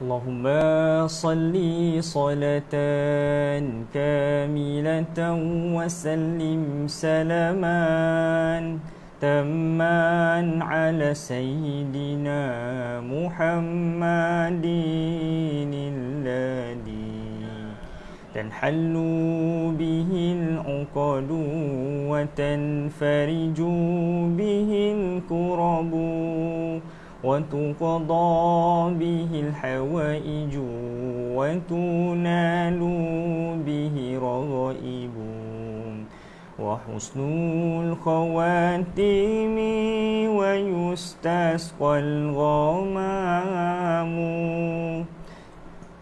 اللهم صل صلاة كاملة وسلم سلاما تما على سيدنا محمد الذي تنحل به العقد وتنفرج به الكرب وتقضى به الحوائج وتنال به رغائب وحسن الخواتيم ويستسقى الغمام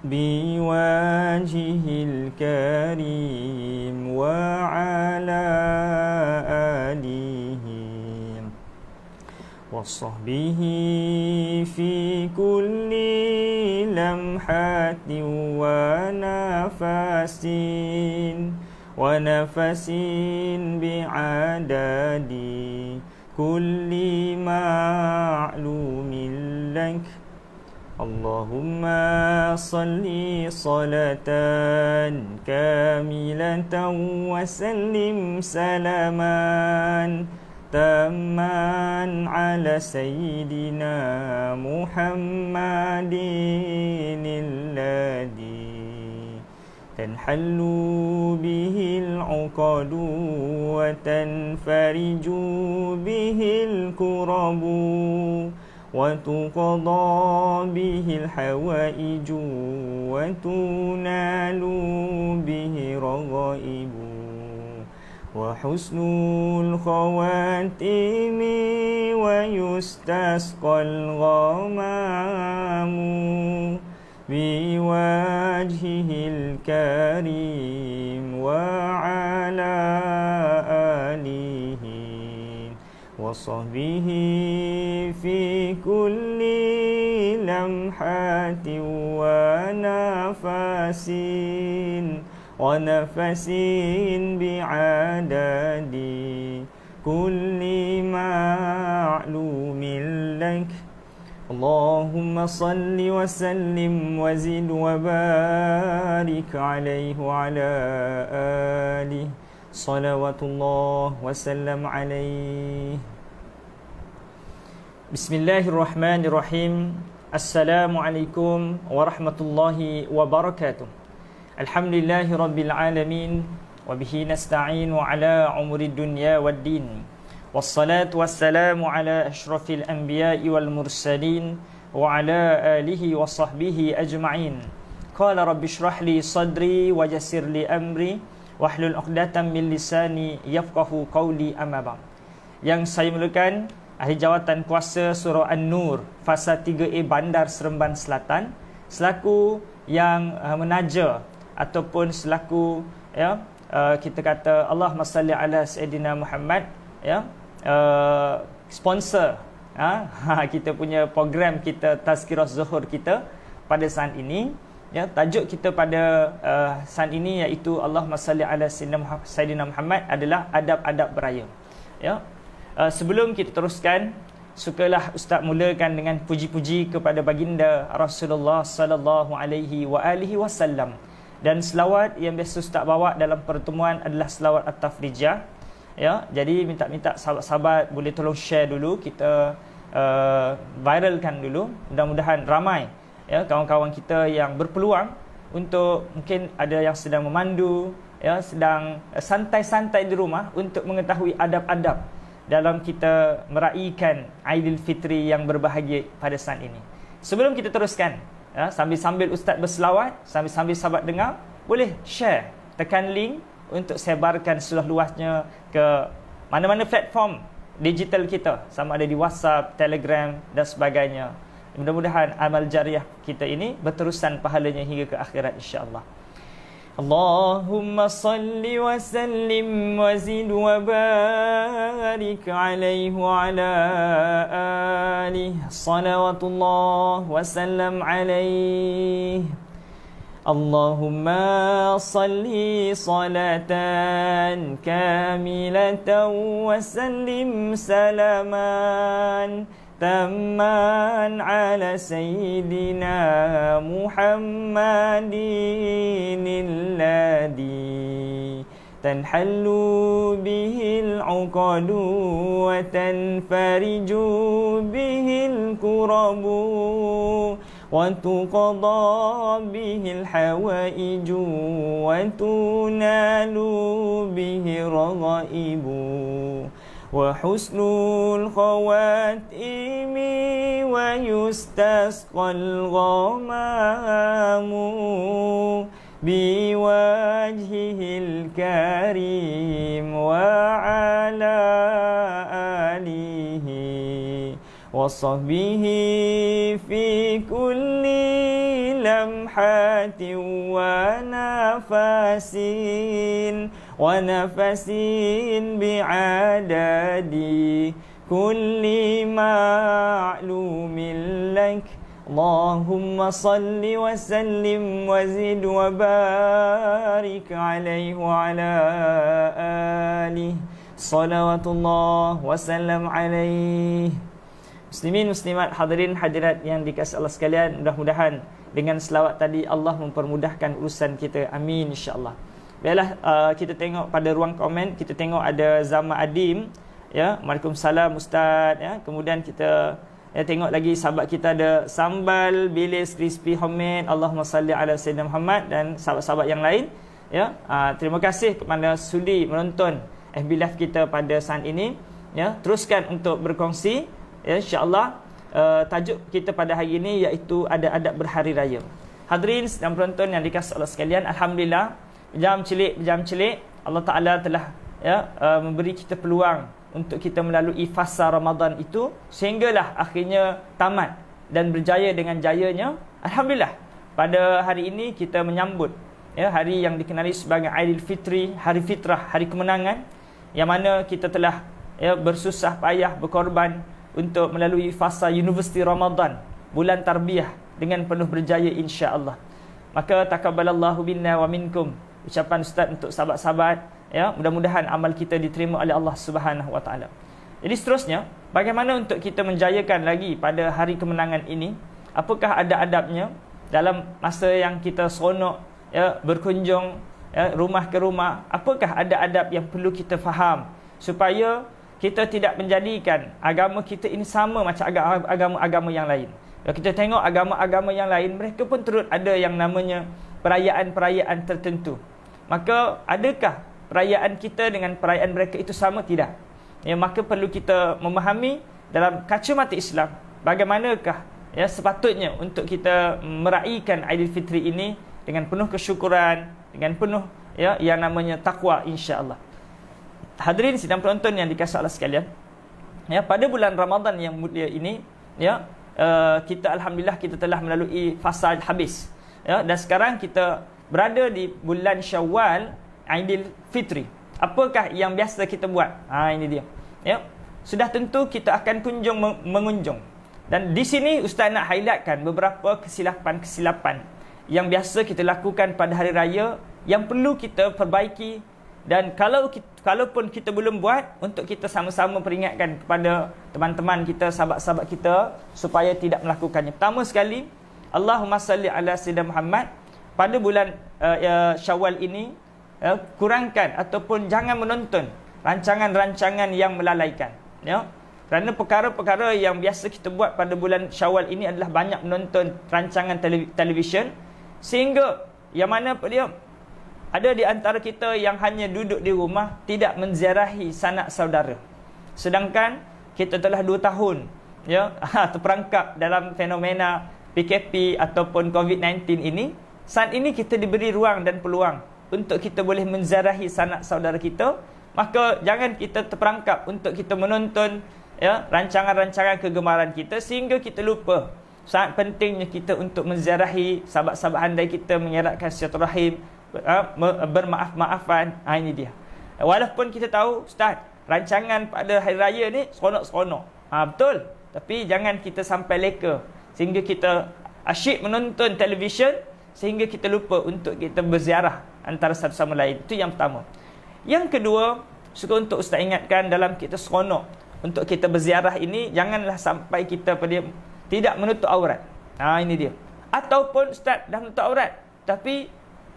بوجه الكريم وعلى آله وصح به في كل لمحات ونفس ونفس بعدد كل معلوم لك اللهم صل صلاة كاملة وسلم سلامًا تاما على سيدنا محمد الذي تنحل به العقد وتنفرج به الكرب وتقضى به الحوائج وتنال به رغائب وحسن الخواتيم ويستسقى الغمام بوجهه الكريم وعلى آله وصحبه في كل لمحة ونفس ونفس بعدد كل معلوم لك اللهم صل وسلم وزد وبارك عليه وعلى آله صلوات الله وسلم عليه بسم الله الرحمن الرحيم السلام عليكم ورحمة الله وبركاته Alhamdulillahi Rabbil Alamin Wabihi nasta'in wa ala umuri dunya wa din Wassalatu wassalamu ala ashrafil anbiya'i wal mursalin Wa ala alihi wa sahbihi ajma'in Kala rabbi shrah li sadri wa jasir li amri Wa ahlul uqdatan min lisani yafqahu qawli amaba Yang saya mulakan Ahli Jawatan Kuasa Surah An-Nur Fasa 3A Bandar Seremban Selatan Selaku yang eh, menaja ataupun selaku ya uh, kita kata Allah salli ala sayidina Muhammad ya uh, sponsor ha, ha kita punya program kita tazkirah zuhur kita pada saat ini ya tajuk kita pada uh, saat ini iaitu Allah salli ala sayidina Muhammad adalah adab-adab beraya ya uh, sebelum kita teruskan sukalah ustaz mulakan dengan puji-puji kepada baginda Rasulullah sallallahu alaihi wa alihi wasallam dan selawat yang biasa ustaz bawa dalam pertemuan adalah selawat at-tafrijah ya jadi minta-minta sahabat-sahabat boleh tolong share dulu kita uh, viralkan dulu mudah-mudahan ramai ya kawan-kawan kita yang berpeluang untuk mungkin ada yang sedang memandu ya sedang santai-santai di rumah untuk mengetahui adab-adab dalam kita meraihkan Aidilfitri yang berbahagia pada saat ini sebelum kita teruskan ya, sambil-sambil ustaz berselawat, sambil-sambil sahabat dengar, boleh share, tekan link untuk sebarkan seluas-luasnya ke mana-mana platform digital kita, sama ada di WhatsApp, Telegram dan sebagainya. Mudah-mudahan amal jariah kita ini berterusan pahalanya hingga ke akhirat insya-Allah. اللهم صل وسلم وزد وبارك عليه وعلى آله صلوات الله وسلم عليه اللهم صل صلاة كاملة وسلم سلاما تمان على سيدنا محمد الذي تنحل به العقد وتنفرج به الكرب وتقضى به الحوائج وتنال به الرغائب وحسن الخواتيم ويستسقى الغمام بوجهه الكريم وعلى آله وصحبه في كل لمحة ونفاسين ونفس بعدد كل معلوم لك اللهم صل وسلم وزد وبارك wa وعلى آله صلوات الله وسلم عليه Muslimin, Muslimat, hadirin, hadirat yang dikasih Allah sekalian Mudah-mudahan dengan selawat tadi Allah mempermudahkan urusan kita Amin, insyaAllah Baiklah uh, kita tengok pada ruang komen kita tengok ada Zama Adim ya Assalamualaikum salam ustaz ya kemudian kita ya, tengok lagi sahabat kita ada sambal bilis crispy homemade Allahumma salli ala sayyidina Muhammad dan sahabat-sahabat yang lain ya uh, terima kasih kepada sudi menonton FB live kita pada saat ini ya teruskan untuk berkongsi ya insyaallah uh, tajuk kita pada hari ini iaitu ada adab berhari raya hadirin dan penonton yang dikasih oleh sekalian alhamdulillah jam celik jam celik Allah Taala telah ya uh, memberi kita peluang untuk kita melalui fasa Ramadan itu sehinggalah akhirnya tamat dan berjaya dengan jayanya alhamdulillah pada hari ini kita menyambut ya hari yang dikenali sebagai Fitri, hari fitrah hari kemenangan yang mana kita telah ya bersusah payah berkorban untuk melalui fasa universiti Ramadan bulan tarbiyah dengan penuh berjaya insya-Allah maka takabbalallahu minna wa minkum ucapan ustaz untuk sahabat-sahabat ya mudah-mudahan amal kita diterima oleh Allah Subhanahu wa taala. Jadi seterusnya bagaimana untuk kita menjayakan lagi pada hari kemenangan ini? Apakah ada adabnya dalam masa yang kita seronok ya berkunjung ya, rumah ke rumah? Apakah ada adab yang perlu kita faham supaya kita tidak menjadikan agama kita ini sama macam agama-agama yang lain? Kalau kita tengok agama-agama yang lain mereka pun turut ada yang namanya perayaan-perayaan tertentu maka adakah perayaan kita dengan perayaan mereka itu sama tidak ya maka perlu kita memahami dalam kacamata Islam bagaimanakah ya sepatutnya untuk kita meraikan Aidilfitri ini dengan penuh kesyukuran dengan penuh ya yang namanya takwa insyaallah hadirin sidang penonton yang dikasih Allah sekalian ya pada bulan Ramadan yang mulia ini ya uh, kita alhamdulillah kita telah melalui fasa habis ya dan sekarang kita berada di bulan Syawal Aidil Fitri. Apakah yang biasa kita buat? Ha ini dia. Ya. Sudah tentu kita akan kunjung mengunjung. Dan di sini ustaz nak highlightkan beberapa kesilapan-kesilapan yang biasa kita lakukan pada hari raya yang perlu kita perbaiki dan kalau kalaupun kita belum buat untuk kita sama-sama peringatkan kepada teman-teman kita, sahabat-sahabat kita supaya tidak melakukannya. Pertama sekali, Allahumma salli ala sayyidina Muhammad pada bulan uh, uh, Syawal ini ya, kurangkan ataupun jangan menonton rancangan-rancangan yang melalaikan ya kerana perkara-perkara yang biasa kita buat pada bulan Syawal ini adalah banyak menonton rancangan telev- televisyen sehingga yang mana apa dia ada di antara kita yang hanya duduk di rumah tidak menziarahi sanak saudara sedangkan kita telah 2 tahun ya terperangkap dalam fenomena PKP ataupun COVID-19 ini Saat ini kita diberi ruang dan peluang untuk kita boleh menziarahi sanak saudara kita, maka jangan kita terperangkap untuk kita menonton ya rancangan-rancangan kegemaran kita sehingga kita lupa sangat pentingnya kita untuk menziarahi sahabat-sahabat handai kita menyeratkan silaturahim ya, bermaaf-maafan ha, ini dia walaupun kita tahu ustaz rancangan pada hari raya ni seronok-seronok ha, betul tapi jangan kita sampai leka sehingga kita asyik menonton televisyen sehingga kita lupa untuk kita berziarah antara satu sama lain itu yang pertama yang kedua suka untuk ustaz ingatkan dalam kita seronok untuk kita berziarah ini janganlah sampai kita pada tidak menutup aurat ha ini dia ataupun ustaz dah menutup aurat tapi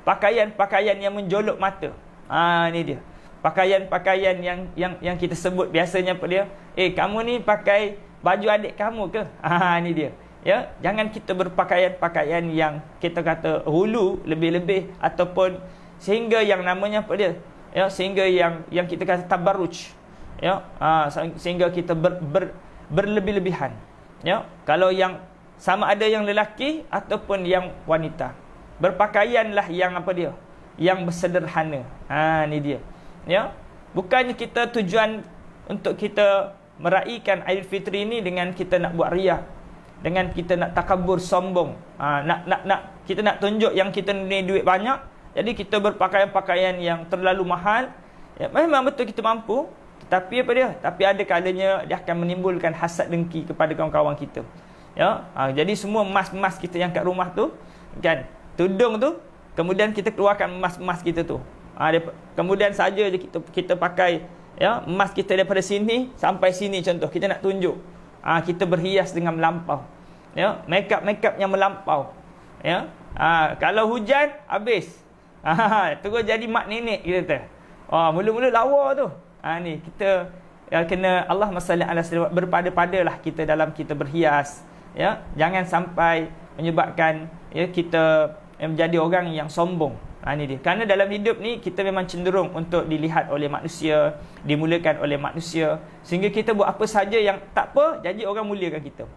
pakaian-pakaian yang menjolok mata ha ini dia pakaian-pakaian yang yang yang kita sebut biasanya pada dia eh kamu ni pakai baju adik kamu ke ha ini dia ya jangan kita berpakaian-pakaian yang kita kata hulu lebih-lebih ataupun sehingga yang namanya apa dia ya sehingga yang yang kita kata tabarruj ya ha, sehingga kita ber, ber, berlebih-lebihan ya kalau yang sama ada yang lelaki ataupun yang wanita berpakaianlah yang apa dia yang bersederhana ha ni dia ya bukannya kita tujuan untuk kita meraihkan Aidilfitri ini dengan kita nak buat riak dengan kita nak takabur sombong ha, nak nak nak kita nak tunjuk yang kita ni duit banyak jadi kita berpakaian-pakaian yang terlalu mahal ya, memang betul kita mampu tetapi apa dia tapi ada kalanya dia akan menimbulkan hasad dengki kepada kawan-kawan kita ya ha, jadi semua emas-emas kita yang kat rumah tu kan tudung tu kemudian kita keluarkan emas-emas kita tu ha, dia, kemudian saja kita kita pakai ya emas kita daripada sini sampai sini contoh kita nak tunjuk ha, kita berhias dengan melampau ya makeup up yang melampau ya ha, kalau hujan habis ha, terus jadi mak nenek kita tu oh mula-mula lawa tu ha, ni kita ya, kena Allah masalah alaihi wasallam berpada-padalah kita dalam kita berhias ya jangan sampai menyebabkan ya kita ya, menjadi orang yang sombong Ha, ini dia. Kerana dalam hidup ni kita memang cenderung untuk dilihat oleh manusia, dimulakan oleh manusia. Sehingga kita buat apa saja yang tak apa, jadi orang muliakan kita.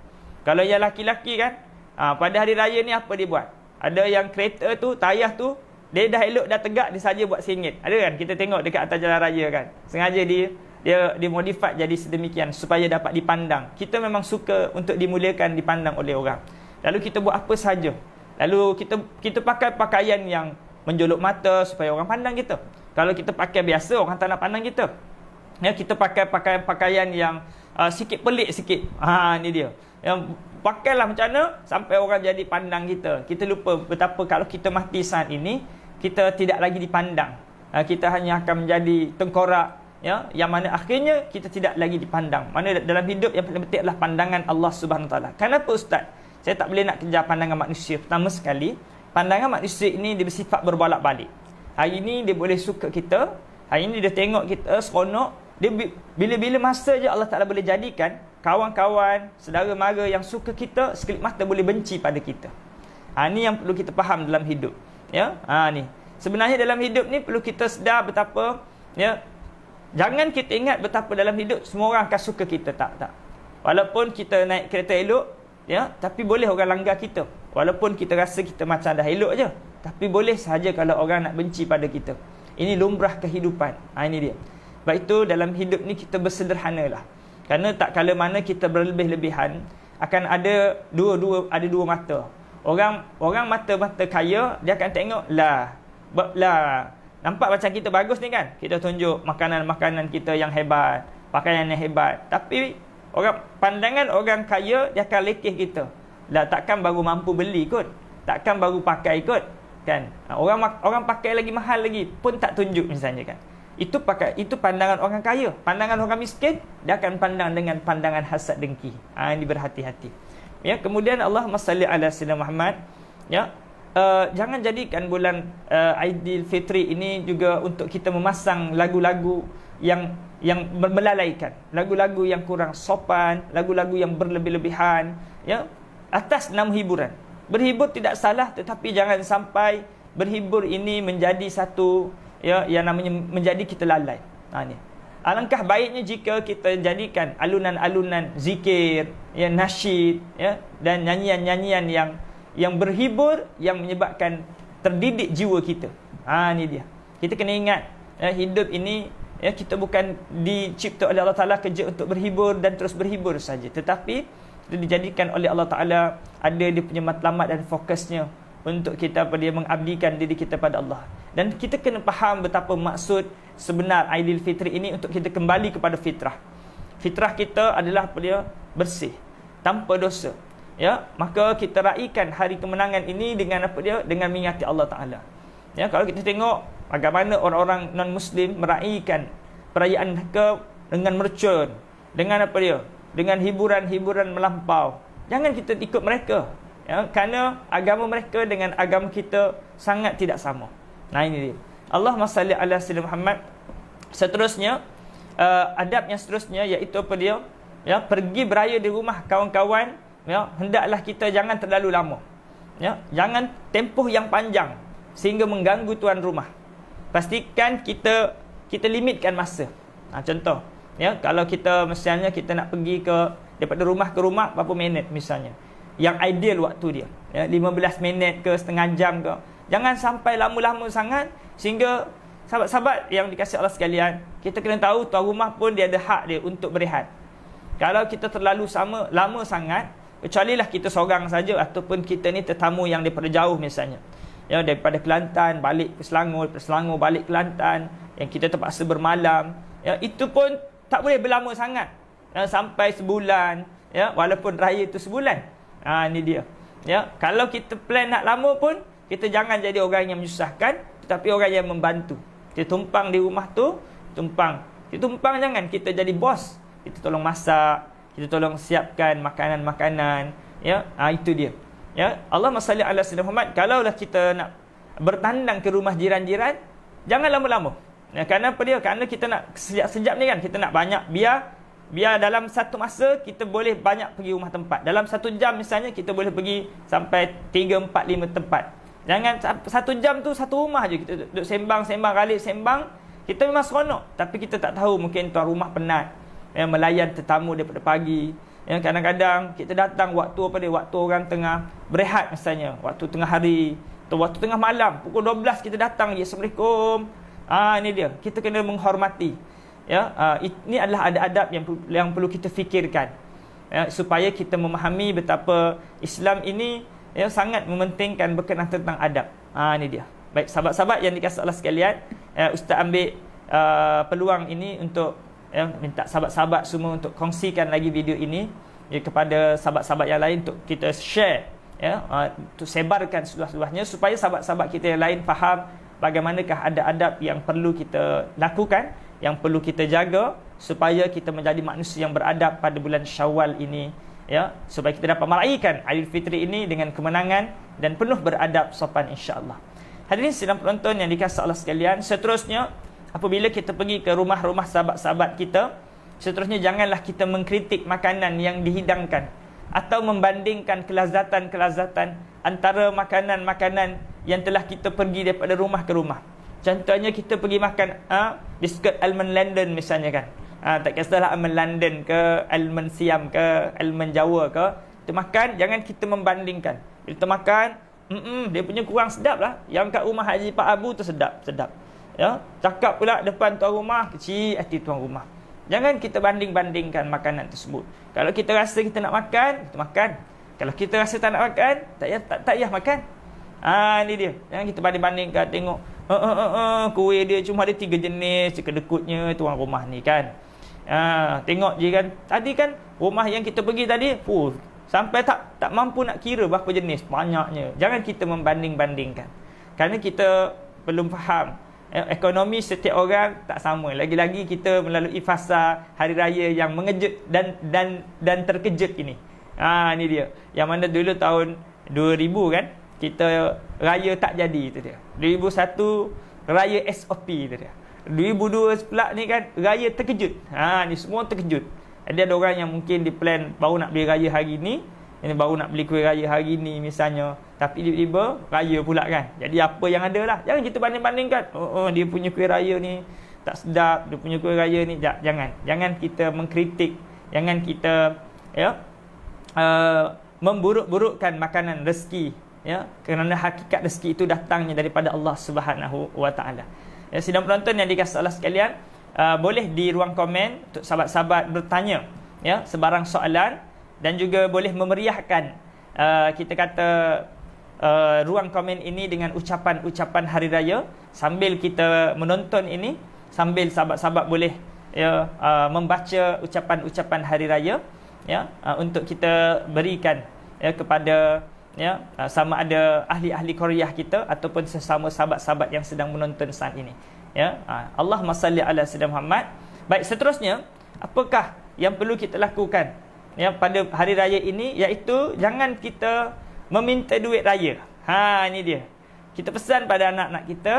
Kalau yang laki-laki kan, ha, pada hari raya ni apa dia buat? Ada yang kereta tu, tayah tu, dia dah elok, dah tegak, dia saja buat singit. Ada kan? Kita tengok dekat atas jalan raya kan. Sengaja dia dia dimodifat jadi sedemikian supaya dapat dipandang. Kita memang suka untuk dimuliakan, dipandang oleh orang. Lalu kita buat apa saja. Lalu kita kita pakai pakaian yang menjolok mata supaya orang pandang kita. Kalau kita pakai biasa orang tak nak pandang kita. Ya kita pakai pakai pakaian yang uh, sikit pelik sikit. Ha ni dia. Yang pakailah macam mana sampai orang jadi pandang kita. Kita lupa betapa kalau kita mati saat ini kita tidak lagi dipandang. Uh, kita hanya akan menjadi tengkorak ya yang mana akhirnya kita tidak lagi dipandang. Mana dalam hidup yang paling penting adalah pandangan Allah Subhanahu Wa Taala. Kenapa ustaz? Saya tak boleh nak kejar pandangan manusia pertama sekali pandangan matrik ni dia bersifat berbalak balik hari ini dia boleh suka kita hari ini dia tengok kita seronok dia bila-bila masa je Allah Ta'ala boleh jadikan kawan-kawan saudara mara yang suka kita sekelip mata boleh benci pada kita ha, ni yang perlu kita faham dalam hidup ya ha, ni sebenarnya dalam hidup ni perlu kita sedar betapa ya jangan kita ingat betapa dalam hidup semua orang akan suka kita tak tak walaupun kita naik kereta elok ya tapi boleh orang langgar kita Walaupun kita rasa kita macam dah elok je Tapi boleh sahaja kalau orang nak benci pada kita Ini lumrah kehidupan ha, Ini dia Sebab itu dalam hidup ni kita bersederhana lah. Karena tak kala mana kita berlebih-lebihan Akan ada dua-dua ada dua mata Orang orang mata-mata kaya Dia akan tengok lah Lah Nampak macam kita bagus ni kan Kita tunjuk makanan-makanan kita yang hebat Pakaian yang hebat Tapi orang pandangan orang kaya Dia akan lekeh kita lah, takkan baru mampu beli kot takkan baru pakai kot kan ah, orang orang pakai lagi mahal lagi pun tak tunjuk misalnya kan itu pakai itu pandangan orang kaya pandangan orang miskin dia akan pandang dengan pandangan hasad dengki ha, ini berhati-hati ya kemudian Allah salli ala sayyidina Muhammad ya Uh, jangan jadikan bulan uh, eh, Aidilfitri ini juga untuk kita memasang lagu-lagu yang yang melalaikan, lagu-lagu yang kurang sopan, lagu-lagu yang berlebih-lebihan, ya atas nama hiburan. Berhibur tidak salah tetapi jangan sampai berhibur ini menjadi satu ya yang namanya menjadi kita lalai. Ha ni. Alangkah baiknya jika kita jadikan alunan-alunan zikir, ya nasyid, ya dan nyanyian-nyanyian yang yang berhibur yang menyebabkan terdidik jiwa kita. Ha ni dia. Kita kena ingat ya, hidup ini ya kita bukan dicipta oleh Allah Taala kerja untuk berhibur dan terus berhibur saja tetapi dia dijadikan oleh Allah Ta'ala ada dia punya matlamat dan fokusnya untuk kita pada mengabdikan diri kita pada Allah. Dan kita kena faham betapa maksud sebenar Fitri ini untuk kita kembali kepada fitrah. Fitrah kita adalah apa dia? Bersih. Tanpa dosa. Ya, maka kita raikan hari kemenangan ini dengan apa dia? Dengan mengingati Allah Ta'ala. Ya, kalau kita tengok bagaimana orang-orang non-Muslim meraikan perayaan ke dengan mercun. Dengan apa dia? dengan hiburan-hiburan melampau. Jangan kita ikut mereka. Ya, kerana agama mereka dengan agama kita sangat tidak sama. Nah ini dia. Allah masalli ala sayyidina Muhammad. Seterusnya uh, adab yang seterusnya iaitu apa dia? Ya, pergi beraya di rumah kawan-kawan, ya, hendaklah kita jangan terlalu lama. Ya, jangan tempoh yang panjang sehingga mengganggu tuan rumah. Pastikan kita kita limitkan masa. Ha, contoh, ya kalau kita misalnya kita nak pergi ke daripada rumah ke rumah berapa minit misalnya yang ideal waktu dia ya 15 minit ke setengah jam ke jangan sampai lama-lama sangat sehingga sahabat-sahabat yang dikasihi Allah sekalian kita kena tahu tuan rumah pun dia ada hak dia untuk berehat kalau kita terlalu sama lama sangat kecuali lah kita seorang saja ataupun kita ni tetamu yang daripada jauh misalnya ya daripada Kelantan balik ke Selangor, Selangor balik Kelantan yang kita terpaksa bermalam ya itu pun tak boleh berlama sangat ya, Sampai sebulan ya, Walaupun raya itu sebulan ha, Ni dia ya, Kalau kita plan nak lama pun Kita jangan jadi orang yang menyusahkan Tetapi orang yang membantu Kita tumpang di rumah tu Tumpang Kita tumpang jangan Kita jadi bos Kita tolong masak Kita tolong siapkan makanan-makanan ya, ha, Itu dia ya. Allah SWT Allah SWT Kalaulah kita nak bertandang ke rumah jiran-jiran Jangan lama-lama Nah, ya, kenapa dia? Kerana kita nak sejak-sejak ni kan kita nak banyak biar biar dalam satu masa kita boleh banyak pergi rumah tempat. Dalam satu jam misalnya kita boleh pergi sampai 3 4 5 tempat. Jangan satu jam tu satu rumah aje kita duduk sembang-sembang ralit sembang, kita memang seronok tapi kita tak tahu mungkin tuan rumah penat yang melayan tetamu daripada pagi. Yang kadang-kadang kita datang waktu apa dia? Waktu orang tengah berehat misalnya, waktu tengah hari atau waktu tengah malam pukul 12 kita datang. Ya, Assalamualaikum. Ah ini dia. Kita kena menghormati. Ya, uh, ah, ini adalah ada adab yang yang perlu kita fikirkan. Ya, supaya kita memahami betapa Islam ini ya sangat mementingkan berkenaan tentang adab. Ah ini dia. Baik sahabat-sahabat yang dikasih Allah sekalian, ya, ustaz ambil uh, peluang ini untuk ya minta sahabat-sahabat semua untuk kongsikan lagi video ini ya, kepada sahabat-sahabat yang lain untuk kita share ya uh, untuk sebarkan seluas-luasnya supaya sahabat-sahabat kita yang lain faham bagaimanakah ada adab yang perlu kita lakukan yang perlu kita jaga supaya kita menjadi manusia yang beradab pada bulan Syawal ini ya supaya kita dapat meraihkan Fitri ini dengan kemenangan dan penuh beradab sopan insya-Allah. Hadirin sidang penonton yang dikasihi Allah sekalian, seterusnya apabila kita pergi ke rumah-rumah sahabat-sahabat kita, seterusnya janganlah kita mengkritik makanan yang dihidangkan atau membandingkan kelazatan-kelazatan antara makanan-makanan yang telah kita pergi daripada rumah ke rumah. Contohnya kita pergi makan ha, ah, biskut almond London misalnya kan. Ha, tak kisahlah almond London ke, almond Siam ke, almond Jawa ke. Kita makan, jangan kita membandingkan. Bila kita makan, mm dia punya kurang sedap lah. Yang kat rumah Haji Pak Abu tu sedap, sedap. Ya, cakap pula depan tuan rumah, kecil hati tuan rumah. Jangan kita banding-bandingkan makanan tersebut. Kalau kita rasa kita nak makan, kita makan. Kalau kita rasa tak nak makan, tak payah, tak, tak payah makan. Haa ini dia ya, Kita banding-bandingkan tengok uh, uh, uh, uh, Kuih dia cuma ada tiga jenis Kedekutnya tuan rumah ni kan Haa tengok je kan Tadi kan rumah yang kita pergi tadi Fuh Sampai tak tak mampu nak kira berapa jenis Banyaknya Jangan kita membanding-bandingkan Kerana kita belum faham e, Ekonomi setiap orang tak sama Lagi-lagi kita melalui fasa hari raya yang mengejut dan dan dan terkejut ini Ah ha, ni dia Yang mana dulu tahun 2000 kan kita raya tak jadi tu dia. 2001 raya SOP tu dia. 2002 pula ni kan raya terkejut. Ha ni semua terkejut. Jadi ada orang yang mungkin di plan baru nak beli raya hari ni, ini baru nak beli kuih raya hari ni misalnya, tapi tiba-tiba raya pula kan. Jadi apa yang ada lah. Jangan kita banding-bandingkan. Oh, oh dia punya kuih raya ni tak sedap, dia punya kuih raya ni J- jangan. Jangan kita mengkritik, jangan kita ya uh, memburuk-burukkan makanan rezeki ya kerana hakikat rezeki itu datangnya daripada Allah Subhanahu wa taala. Ya sidang penonton yang dikasihi Allah sekalian, uh, boleh di ruang komen untuk sahabat-sahabat bertanya ya sebarang soalan dan juga boleh memeriahkan uh, kita kata uh, ruang komen ini dengan ucapan-ucapan hari raya sambil kita menonton ini sambil sahabat-sahabat boleh ya uh, membaca ucapan-ucapan hari raya ya uh, untuk kita berikan ya kepada ya uh, sama ada ahli-ahli Korea kita ataupun sesama sahabat-sahabat yang sedang menonton saat ini ya Allah Masya Allah sedang Muhammad baik seterusnya apakah yang perlu kita lakukan ya pada hari raya ini Yaitu jangan kita meminta duit raya ha ini dia kita pesan pada anak-anak kita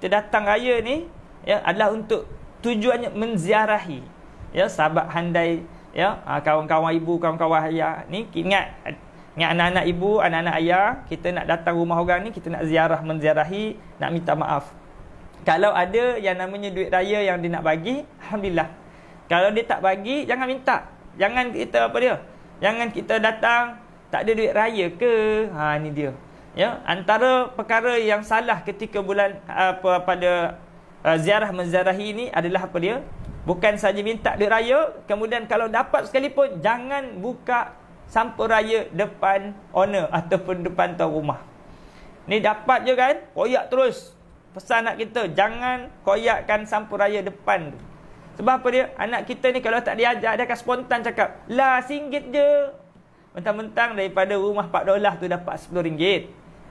kita datang raya ni ya adalah untuk tujuannya menziarahi ya sahabat handai ya uh, kawan-kawan ibu kawan-kawan ayah ni ingat dengan anak-anak ibu, anak-anak ayah, kita nak datang rumah orang ni, kita nak ziarah menziarahi, nak minta maaf. Kalau ada yang namanya duit raya yang dia nak bagi, Alhamdulillah. Kalau dia tak bagi, jangan minta. Jangan kita apa dia? Jangan kita datang, tak ada duit raya ke? Ha, ni dia. Ya, antara perkara yang salah ketika bulan apa pada uh, ziarah menziarahi ni adalah apa dia? Bukan saja minta duit raya, kemudian kalau dapat sekalipun, jangan buka sampuraya depan owner ataupun depan tuan rumah. Ni dapat je kan? Koyak terus. Pesan anak kita, jangan koyakkan sampuraya depan tu. Sebab apa dia? Anak kita ni kalau tak diajak dia akan spontan cakap, lah singgit je. Mentang-mentang daripada rumah Pak dolar tu dapat 10 ringgit.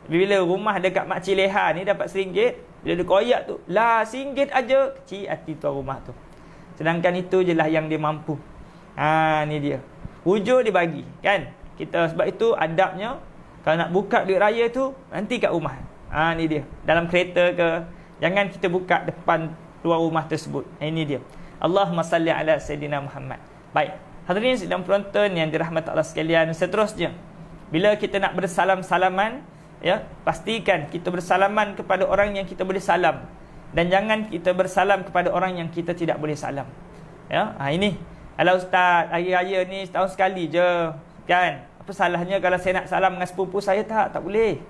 Bila rumah dekat Mak Cileha ni dapat seringgit, bila dia koyak tu, lah singgit aja kecil hati tuan rumah tu. Sedangkan itu je lah yang dia mampu. Ha, ni dia hujur dibagi, kan kita sebab itu adabnya kalau nak buka duit raya tu nanti kat rumah ha ni dia dalam kereta ke jangan kita buka depan luar rumah tersebut ha, ini dia Allahumma salli ala sayidina Muhammad baik hadirin sidang penonton yang dirahmati Allah sekalian seterusnya bila kita nak bersalam-salaman ya pastikan kita bersalaman kepada orang yang kita boleh salam dan jangan kita bersalam kepada orang yang kita tidak boleh salam ya ha, ini Alah ustaz, hari raya ni setahun sekali je. Kan? Apa salahnya kalau saya nak salam dengan sepupu saya tak? Tak boleh.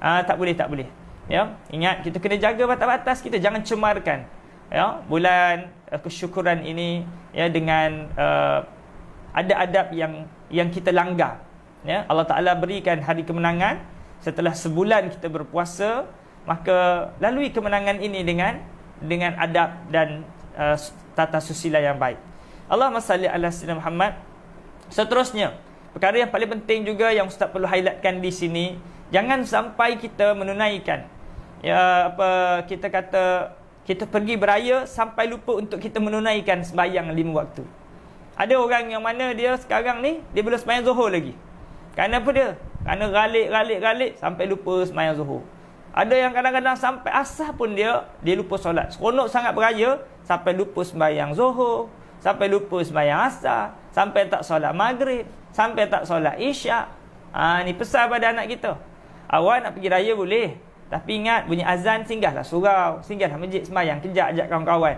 Ah tak boleh, tak boleh. Ya. Ingat kita kena jaga batas-batas kita jangan cemarkan. Ya, bulan uh, kesyukuran ini ya dengan uh, eh, ada adab yang yang kita langgar. Ya, Allah Taala berikan hari kemenangan setelah sebulan kita berpuasa, maka lalui kemenangan ini dengan dengan adab dan uh, tata susila yang baik. Allah salli ala sayyidina Muhammad. Seterusnya, perkara yang paling penting juga yang ustaz perlu highlightkan di sini, jangan sampai kita menunaikan ya apa kita kata kita pergi beraya sampai lupa untuk kita menunaikan sembahyang lima waktu. Ada orang yang mana dia sekarang ni dia belum sembahyang Zuhur lagi. apa dia? Kerana ralik-ralik-ralik sampai lupa sembahyang Zuhur. Ada yang kadang-kadang sampai asah pun dia dia lupa solat. Seronok sangat beraya sampai lupa sembahyang Zuhur, sampai lupa sembahyang asar, sampai tak solat maghrib, sampai tak solat isyak. Ha, ni pesan pada anak kita. Awak nak pergi raya boleh. Tapi ingat bunyi azan singgahlah surau, singgahlah masjid sembahyang kejap ajak kawan-kawan.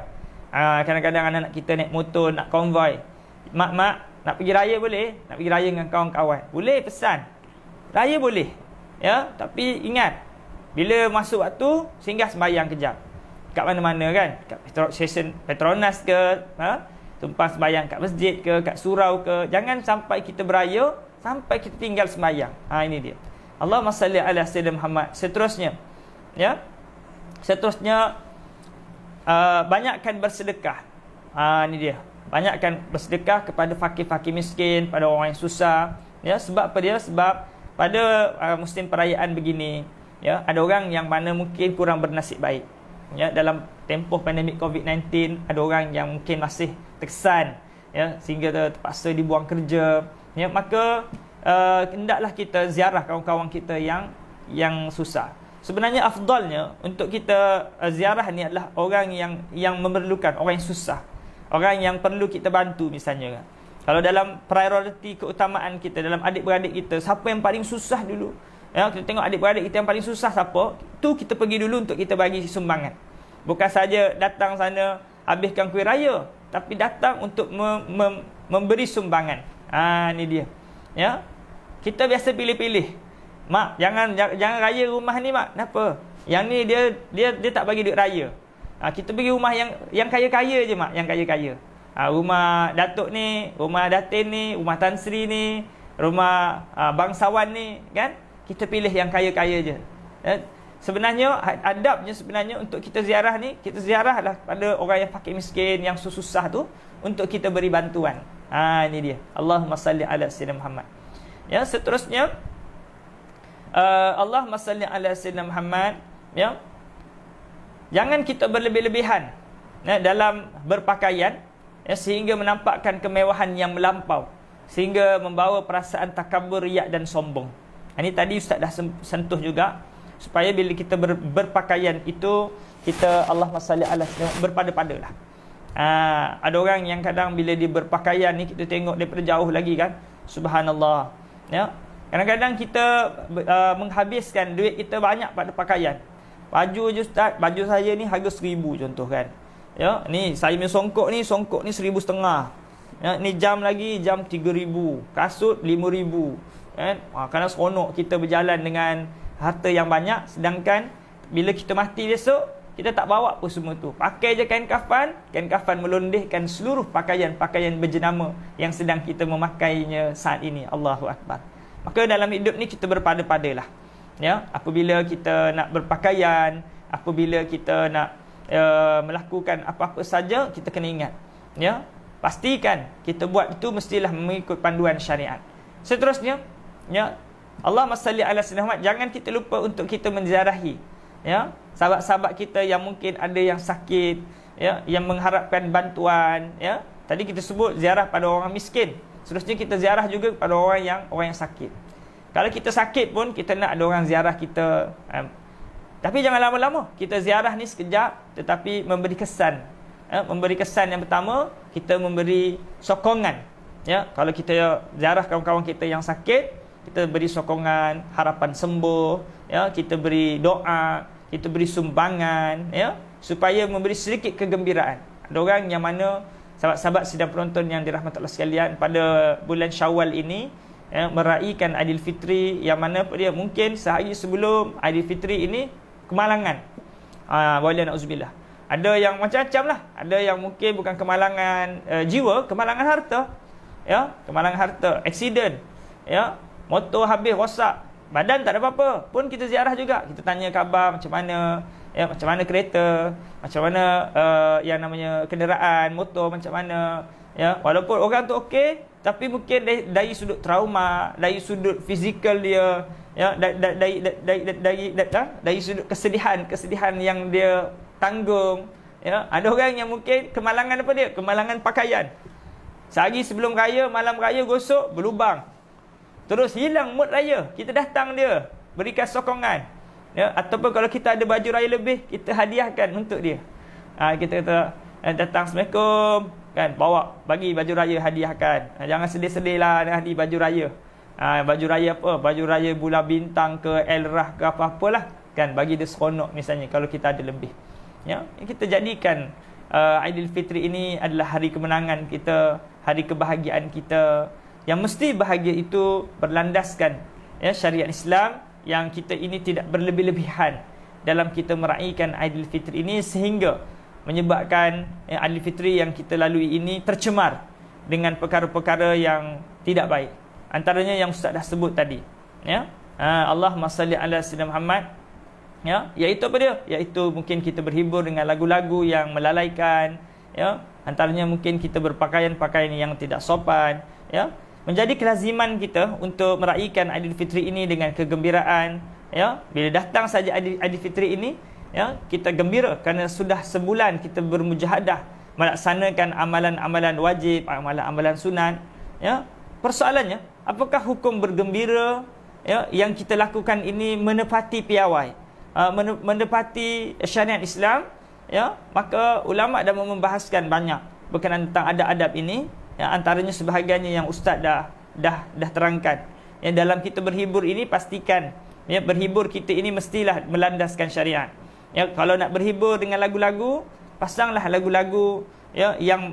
Ha, kadang-kadang anak, anak kita naik motor nak konvoy, Mak-mak nak pergi raya boleh, nak pergi raya dengan kawan-kawan. Boleh pesan. Raya boleh. Ya, tapi ingat bila masuk waktu singgah sembahyang kejap. Kat mana-mana kan? Kat petro station Petronas ke, ha? tumpang sembahyang kat masjid ke, kat surau ke. Jangan sampai kita beraya, sampai kita tinggal sembahyang. Ha, ini dia. Allah salli ala sayyidina Muhammad. Seterusnya. Ya. Seterusnya, uh, banyakkan bersedekah. Ha, ini dia. Banyakkan bersedekah kepada fakir-fakir miskin, pada orang yang susah. Ya, sebab apa dia? Sebab pada uh, musim perayaan begini, ya, ada orang yang mana mungkin kurang bernasib baik. Ya, dalam tempoh pandemik COVID-19 ada orang yang mungkin masih terkesan ya sehingga terpaksa dibuang kerja ya maka eh, hendaklah kita ziarah kawan-kawan kita yang yang susah sebenarnya afdalnya untuk kita uh, ziarah ni adalah orang yang yang memerlukan orang yang susah orang yang perlu kita bantu misalnya kalau dalam prioriti keutamaan kita dalam adik-beradik kita siapa yang paling susah dulu ya kita tengok adik-beradik kita yang paling susah siapa tu kita pergi dulu untuk kita bagi sumbangan bukan saja datang sana habiskan kuih raya tapi datang untuk mem- mem- memberi sumbangan ha ni dia ya kita biasa pilih-pilih mak jangan jangan raya rumah ni mak kenapa yang ni dia dia dia tak bagi duit raya ha, kita pergi rumah yang yang kaya-kaya je mak yang kaya-kaya ha, rumah datuk ni rumah datin ni rumah tan sri ni rumah ha, bangsawan ni kan kita pilih yang kaya-kaya je ya? sebenarnya ha-, adabnya sebenarnya untuk kita ziarah ni kita ziarah ziarahlah pada orang yang fakir miskin yang susah tu untuk kita beri bantuan. Ha ini dia. Allahumma salli ala sayyidina Muhammad. Ya seterusnya uh, Allahumma salli ala sayyidina Muhammad ya. Jangan kita berlebih-lebihan ya, dalam berpakaian ya, sehingga menampakkan kemewahan yang melampau sehingga membawa perasaan takabur, riak dan sombong. Ini tadi ustaz dah sentuh juga supaya bila kita ber, berpakaian itu kita Allah masya Allah berpada-pada lah. Ha, ada orang yang kadang bila dia berpakaian ni kita tengok daripada jauh lagi kan. Subhanallah. Ya. Kadang-kadang kita uh, menghabiskan duit kita banyak pada pakaian. Baju je ustaz, baju saya ni harga seribu contoh kan. Ya, ni saya punya songkok ni, songkok ni seribu setengah. Ya, ni jam lagi jam tiga ribu. Kasut lima ribu. Kan? Ha, kadang seronok kita berjalan dengan harta yang banyak sedangkan bila kita mati besok kita tak bawa pun semua tu pakai je kain kafan kain kafan melondihkan seluruh pakaian-pakaian berjenama yang sedang kita memakainya saat ini Allahu akbar maka dalam hidup ni kita berpada-padalah ya apabila kita nak berpakaian apabila kita nak uh, melakukan apa-apa saja kita kena ingat ya pastikan kita buat itu mestilah mengikut panduan syariat seterusnya ya Allah salli ala sayyidina Muhammad jangan kita lupa untuk kita menziarahi ya sahabat-sahabat kita yang mungkin ada yang sakit ya yang mengharapkan bantuan ya tadi kita sebut ziarah pada orang miskin seterusnya kita ziarah juga pada orang yang orang yang sakit kalau kita sakit pun kita nak ada orang ziarah kita um, tapi jangan lama-lama kita ziarah ni sekejap tetapi memberi kesan ya memberi kesan yang pertama kita memberi sokongan ya kalau kita ziarah kawan-kawan kita yang sakit kita beri sokongan, harapan sembuh, ya, kita beri doa, kita beri sumbangan, ya, supaya memberi sedikit kegembiraan. Ada orang yang mana sahabat-sahabat sedang penonton yang dirahmati Allah sekalian pada bulan Syawal ini ya, meraihkan Adil Fitri yang mana dia mungkin sehari sebelum Adil Fitri ini kemalangan. Ah, boleh nak uzbillah. Ada yang macam-macam lah. Ada yang mungkin bukan kemalangan uh, jiwa, kemalangan harta. Ya, kemalangan harta, accident. Ya, motor habis rosak badan tak ada apa-apa pun kita ziarah juga kita tanya khabar macam mana ya macam mana kereta macam mana uh, yang namanya kenderaan motor macam mana ya walaupun orang tu okey tapi mungkin dari, dari sudut trauma dari sudut fizikal dia ya dari dari dari dari dari, dari, dari, dari, ha? dari, sudut kesedihan kesedihan yang dia tanggung ya ada orang yang mungkin kemalangan apa dia kemalangan pakaian sehari sebelum raya malam raya gosok berlubang Terus hilang mood raya. Kita datang dia. Berikan sokongan. Ya, ataupun kalau kita ada baju raya lebih, kita hadiahkan untuk dia. Ha, kita kata, eh, datang, Assalamualaikum. Kan, bawa, bagi baju raya hadiahkan. Ha, jangan sedih-sedih lah nanti baju raya. Ha, baju raya apa? Baju raya bula bintang ke elrah ke apa-apalah. Kan, bagi dia seronok misalnya kalau kita ada lebih. Ya, kita jadikan uh, Aidilfitri ini adalah hari kemenangan kita, hari kebahagiaan kita. Yang mesti bahagia itu berlandaskan ya, syariat Islam yang kita ini tidak berlebih-lebihan dalam kita meraihkan fitri ini sehingga menyebabkan ya, fitri yang kita lalui ini tercemar dengan perkara-perkara yang tidak baik. Antaranya yang Ustaz dah sebut tadi. Ya? Ha, Allah salli ala Sayyidina Muhammad ya iaitu apa dia iaitu mungkin kita berhibur dengan lagu-lagu yang melalaikan ya antaranya mungkin kita berpakaian-pakaian yang tidak sopan ya menjadi kelaziman kita untuk meraihkan Aidilfitri ini dengan kegembiraan ya bila datang saja Aidilfitri ini ya kita gembira kerana sudah sebulan kita bermujahadah melaksanakan amalan-amalan wajib amalan-amalan sunat ya persoalannya apakah hukum bergembira ya yang kita lakukan ini menepati piawai uh, menepati syariat Islam ya maka ulama dah membahaskan banyak berkenaan tentang adab-adab ini ya, antaranya sebahagiannya yang ustaz dah dah dah terangkan yang dalam kita berhibur ini pastikan ya berhibur kita ini mestilah melandaskan syariat ya kalau nak berhibur dengan lagu-lagu pasanglah lagu-lagu ya yang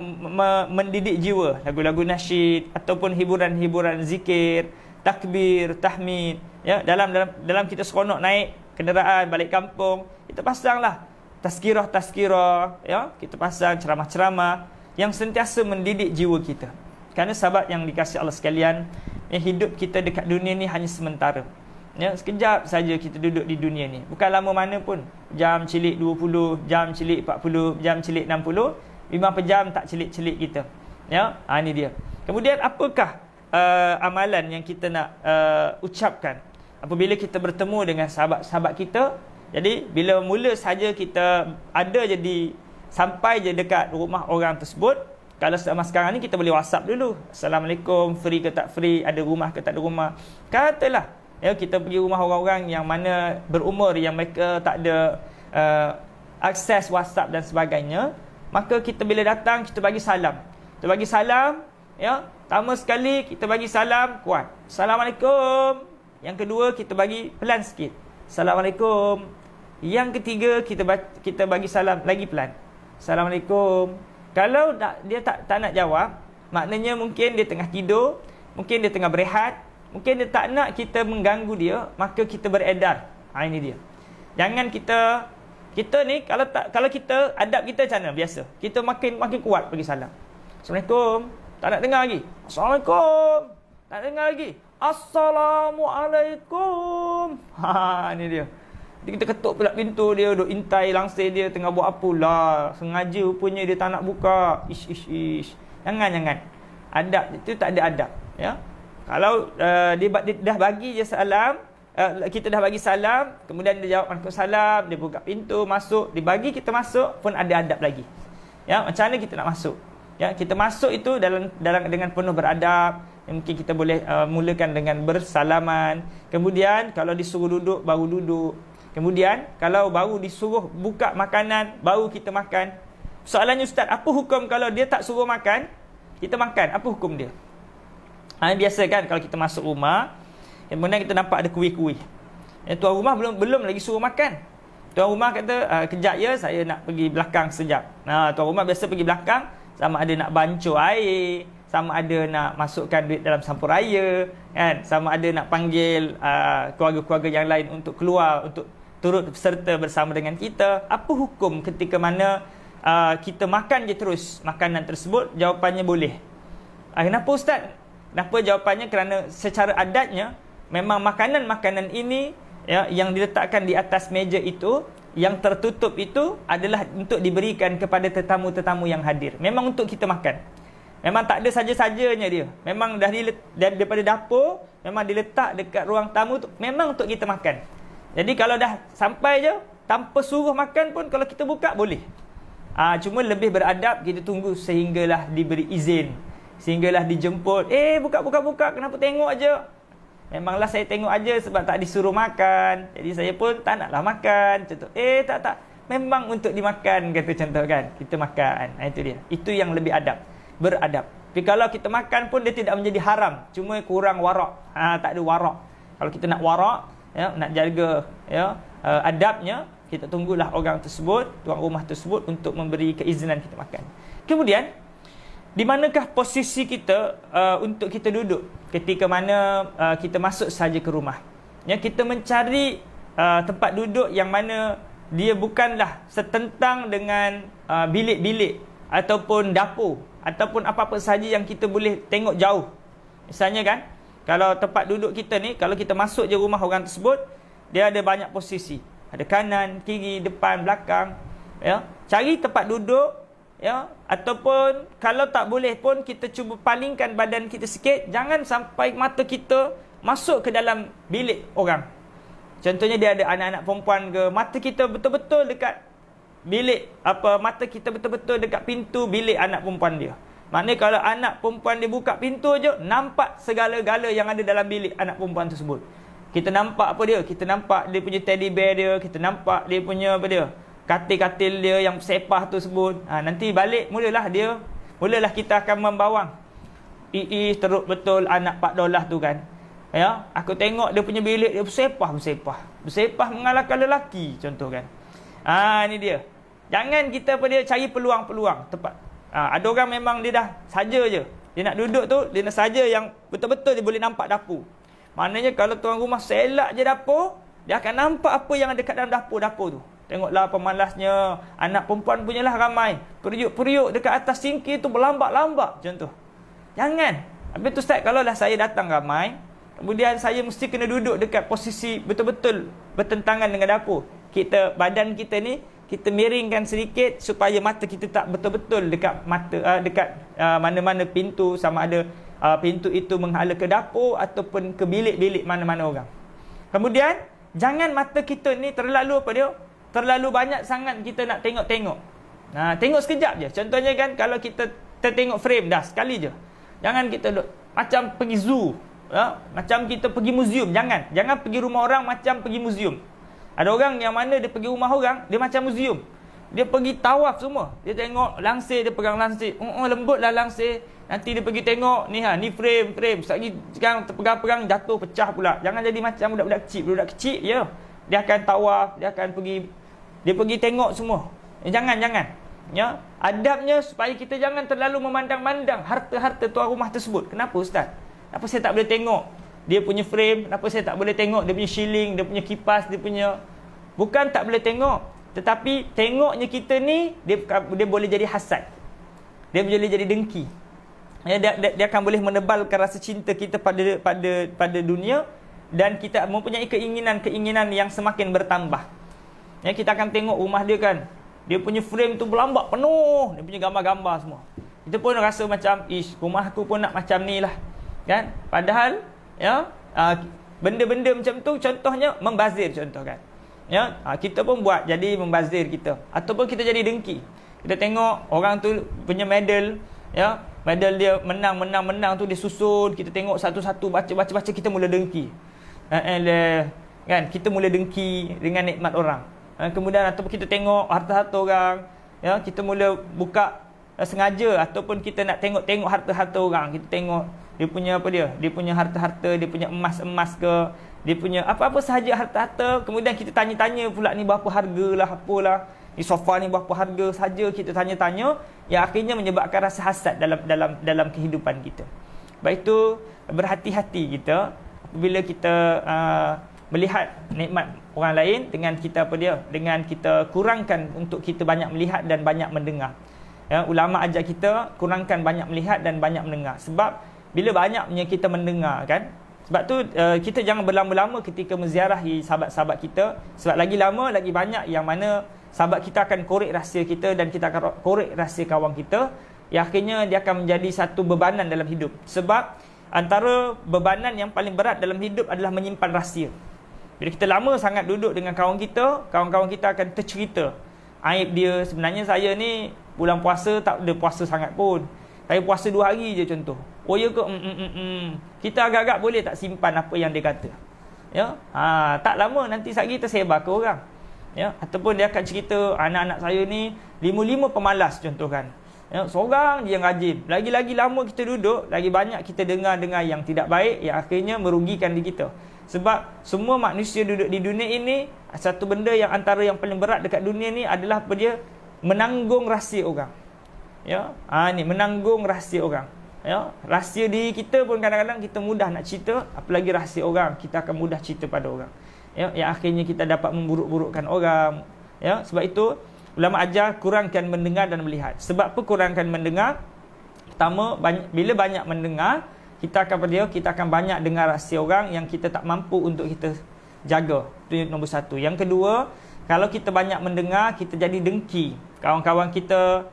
mendidik jiwa lagu-lagu nasyid ataupun hiburan-hiburan zikir takbir tahmid ya dalam dalam dalam kita seronok naik kenderaan balik kampung kita pasanglah tazkirah-tazkirah ya kita pasang ceramah-ceramah yang sentiasa mendidik jiwa kita. Kerana sahabat yang dikasih Allah sekalian, yang eh, hidup kita dekat dunia ni hanya sementara. Ya, sekejap saja kita duduk di dunia ni. Bukan lama mana pun. Jam celik 20, jam celik 40, jam celik 60, memang pejam tak celik-celik kita. Ya, ha, ini dia. Kemudian apakah uh, amalan yang kita nak uh, ucapkan apabila kita bertemu dengan sahabat-sahabat kita? Jadi bila mula saja kita ada jadi sampai je dekat rumah orang tersebut kalau selama sekarang ni kita boleh whatsapp dulu assalamualaikum free ke tak free ada rumah ke tak ada rumah katalah ya kita pergi rumah orang-orang yang mana berumur yang mereka tak ada uh, akses whatsapp dan sebagainya maka kita bila datang kita bagi salam kita bagi salam ya pertama sekali kita bagi salam kuat assalamualaikum yang kedua kita bagi pelan sikit assalamualaikum yang ketiga kita kita bagi salam lagi pelan Assalamualaikum. Kalau tak, dia tak tak nak jawab, maknanya mungkin dia tengah tidur, mungkin dia tengah berehat, mungkin dia tak nak kita mengganggu dia, maka kita beredar. Ha, ini dia. Jangan kita kita ni kalau tak kalau kita adab kita macam mana biasa. Kita makin makin kuat pergi salam. Assalamualaikum. Tak nak dengar lagi. Assalamualaikum. Tak dengar lagi. Assalamualaikum. Ha ini dia. Jadi kita ketuk pula pintu dia duk intai langsir dia tengah buat apa lah Sengaja rupanya dia tak nak buka. Ish ish ish. Jangan jangan. Adab itu tak ada adab, ya. Kalau uh, dia, dia dah bagi je salam, uh, kita dah bagi salam, kemudian dia jawab pangkat salam, dia buka pintu, masuk, dia bagi kita masuk pun ada adab lagi. Ya, macam mana kita nak masuk? Ya, kita masuk itu dalam dalam dengan penuh beradab. Ya, mungkin kita boleh uh, mulakan dengan bersalaman. Kemudian kalau disuruh duduk baru duduk. Kemudian kalau baru disuruh buka makanan baru kita makan. Soalannya ustaz, apa hukum kalau dia tak suruh makan, kita makan? Apa hukum dia? Ha biasa kan kalau kita masuk rumah, kemudian kita nampak ada kuih-kuih. Ya tuan rumah belum belum lagi suruh makan. Tuan rumah kata, ah, kejap ya saya nak pergi belakang sekejap." Ha tuan rumah biasa pergi belakang sama ada nak bancuh air, sama ada nak masukkan duit dalam sampur raya, kan? Sama ada nak panggil ah, keluarga-keluarga uh, yang lain untuk keluar untuk turut serta bersama dengan kita apa hukum ketika mana uh, kita makan je terus makanan tersebut jawapannya boleh uh, kenapa ustaz kenapa jawapannya kerana secara adatnya memang makanan-makanan ini ya yang diletakkan di atas meja itu yang tertutup itu adalah untuk diberikan kepada tetamu-tetamu yang hadir memang untuk kita makan memang tak ada saja-sajanya dia memang dah dilet- daripada dapur memang diletak dekat ruang tamu tu memang untuk kita makan jadi kalau dah sampai je Tanpa suruh makan pun Kalau kita buka boleh Ah Cuma lebih beradab Kita tunggu sehinggalah diberi izin Sehinggalah dijemput Eh buka-buka-buka Kenapa tengok je Memanglah saya tengok aja Sebab tak disuruh makan Jadi saya pun tak naklah makan Contoh Eh tak tak Memang untuk dimakan Kata contoh kan Kita makan nah, Itu dia Itu yang lebih adab Beradab Tapi kalau kita makan pun Dia tidak menjadi haram Cuma kurang warak ha, ah, Tak ada warak Kalau kita nak warak ya nak jaga ya uh, adabnya kita tunggulah orang tersebut tuan rumah tersebut untuk memberi keizinan kita makan kemudian di manakah posisi kita uh, untuk kita duduk ketika mana uh, kita masuk saja ke rumah ya kita mencari uh, tempat duduk yang mana dia bukanlah setentang dengan uh, bilik-bilik ataupun dapur ataupun apa-apa saja yang kita boleh tengok jauh misalnya kan kalau tempat duduk kita ni, kalau kita masuk je rumah orang tersebut, dia ada banyak posisi. Ada kanan, kiri, depan, belakang, ya. Cari tempat duduk, ya, ataupun kalau tak boleh pun kita cuba palingkan badan kita sikit, jangan sampai mata kita masuk ke dalam bilik orang. Contohnya dia ada anak-anak perempuan ke, mata kita betul-betul dekat bilik apa mata kita betul-betul dekat pintu bilik anak perempuan dia. Maknanya kalau anak perempuan dia buka pintu je, nampak segala-gala yang ada dalam bilik anak perempuan tersebut. Kita nampak apa dia? Kita nampak dia punya teddy bear dia, kita nampak dia punya apa dia? Katil-katil dia yang sepah tu sebut. Ha, nanti balik mulalah dia, mulalah kita akan membawang. Ii teruk betul anak Pak Dolah tu kan. Ya, aku tengok dia punya bilik dia bersepah bersepah. Bersepah mengalahkan lelaki contoh kan. Ah ha, ni dia. Jangan kita apa dia cari peluang-peluang tempat Ha, ada orang memang dia dah saja je. Dia nak duduk tu, dia nak saja yang betul-betul dia boleh nampak dapur. Maknanya kalau tuan rumah selak je dapur, dia akan nampak apa yang ada kat dalam dapur-dapur tu. Tengoklah pemalasnya. Anak perempuan punya lah ramai. Periuk-periuk dekat atas singki tu berlambak-lambak macam tu. Jangan. Habis tu Ustaz, kalau lah saya datang ramai, kemudian saya mesti kena duduk dekat posisi betul-betul bertentangan dengan dapur. Kita, badan kita ni, kita miringkan sedikit supaya mata kita tak betul-betul dekat mata uh, dekat uh, mana-mana pintu sama ada uh, pintu itu menghala ke dapur ataupun ke bilik-bilik mana-mana orang. Kemudian jangan mata kita ni terlalu apa dia? Terlalu banyak sangat kita nak tengok-tengok. Nah, tengok sekejap je. Contohnya kan kalau kita tertengok frame dah sekali je. Jangan kita duk, macam pergi zoo, ya? macam kita pergi museum, jangan. Jangan pergi rumah orang macam pergi museum. Ada orang yang mana dia pergi rumah orang, dia macam museum. Dia pergi tawaf semua. Dia tengok langsir, dia pegang langsir. Oh, oh lembut lah langsir. Nanti dia pergi tengok, ni ha, ni frame, frame. Sekali sekarang terpegang-pegang, jatuh, pecah pula. Jangan jadi macam budak-budak kecil. Budak kecil, ya. Dia akan tawaf, dia akan pergi. Dia pergi tengok semua. Eh, jangan, jangan. Ya, adabnya supaya kita jangan terlalu memandang-mandang harta-harta tuan rumah tersebut. Kenapa Ustaz? apa saya tak boleh tengok? dia punya frame kenapa saya tak boleh tengok dia punya shilling, dia punya kipas dia punya bukan tak boleh tengok tetapi tengoknya kita ni dia dia boleh jadi hasad dia boleh jadi dengki ya, dia, dia, dia akan boleh menebalkan rasa cinta kita pada pada pada dunia dan kita mempunyai keinginan-keinginan yang semakin bertambah ya, kita akan tengok rumah dia kan dia punya frame tu berlambak penuh dia punya gambar-gambar semua kita pun rasa macam ish rumah aku pun nak macam ni lah kan padahal ya ah, benda-benda macam tu contohnya membazir contoh kan ya ah, kita pun buat jadi membazir kita ataupun kita jadi dengki kita tengok orang tu punya medal ya medal dia menang menang menang tu dia susun kita tengok satu-satu baca-baca baca kita mula dengki ha, eh, kan kita mula dengki dengan nikmat orang ha, kemudian ataupun kita tengok harta-harta orang ya kita mula buka eh, sengaja ataupun kita nak tengok-tengok harta-harta orang kita tengok dia punya apa dia dia punya harta-harta dia punya emas-emas ke dia punya apa-apa sahaja harta-harta kemudian kita tanya-tanya pula ni berapa hargalah apalah ni sofa ni berapa harga saja kita tanya-tanya yang akhirnya menyebabkan rasa hasad dalam dalam dalam kehidupan kita Baik itu berhati-hati kita apabila kita uh, melihat nikmat orang lain dengan kita apa dia dengan kita kurangkan untuk kita banyak melihat dan banyak mendengar ya ulama ajar kita kurangkan banyak melihat dan banyak mendengar sebab bila banyaknya kita mendengar kan sebab tu uh, kita jangan berlama-lama ketika menziarahi sahabat-sahabat kita sebab lagi lama lagi banyak yang mana sahabat kita akan korek rahsia kita dan kita akan korek rahsia kawan kita yang akhirnya dia akan menjadi satu bebanan dalam hidup sebab antara bebanan yang paling berat dalam hidup adalah menyimpan rahsia bila kita lama sangat duduk dengan kawan kita kawan-kawan kita akan tercerita aib dia sebenarnya saya ni bulan puasa tak ada puasa sangat pun saya puasa dua hari je contoh Oh ya ke? Mm, mm, mm, mm, Kita agak-agak boleh tak simpan apa yang dia kata? Ya? Ha, tak lama nanti sehari tersebar ke orang. Ya? Ataupun dia akan cerita anak-anak saya ni lima-lima pemalas contohkan. Ya, seorang dia yang rajin. Lagi-lagi lama kita duduk, lagi banyak kita dengar-dengar yang tidak baik yang akhirnya merugikan diri kita. Sebab semua manusia duduk di dunia ini, satu benda yang antara yang paling berat dekat dunia ni adalah apa dia? Menanggung rahsia orang. Ya, ha, ni menanggung rahsia orang ya rahsia diri kita pun kadang-kadang kita mudah nak cerita apalagi rahsia orang kita akan mudah cerita pada orang ya yang akhirnya kita dapat memburuk-burukkan orang ya sebab itu ulama ajar kurangkan mendengar dan melihat sebab apa kurangkan mendengar pertama banyak, bila banyak mendengar kita akan dia kita akan banyak dengar rahsia orang yang kita tak mampu untuk kita jaga itu yang nombor satu yang kedua kalau kita banyak mendengar kita jadi dengki kawan-kawan kita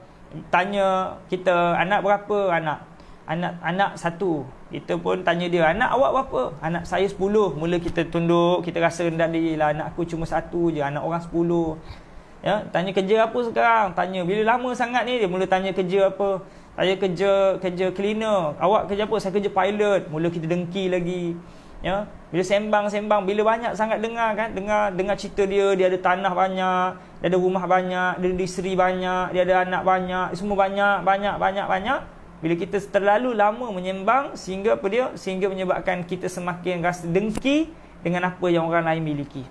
tanya kita anak berapa anak anak anak satu kita pun tanya dia anak awak berapa anak saya sepuluh mula kita tunduk kita rasa rendah dirilah anak aku cuma satu je anak orang sepuluh ya tanya kerja apa sekarang tanya bila lama sangat ni dia mula tanya kerja apa saya kerja kerja cleaner awak kerja apa saya kerja pilot mula kita dengki lagi ya bila sembang sembang bila banyak sangat dengar kan dengar dengar cerita dia dia ada tanah banyak dia ada rumah banyak dia ada isteri banyak dia ada anak banyak semua banyak banyak banyak banyak, banyak bila kita terlalu lama menyembang sehingga apa dia sehingga menyebabkan kita semakin rasa dengki dengan apa yang orang lain miliki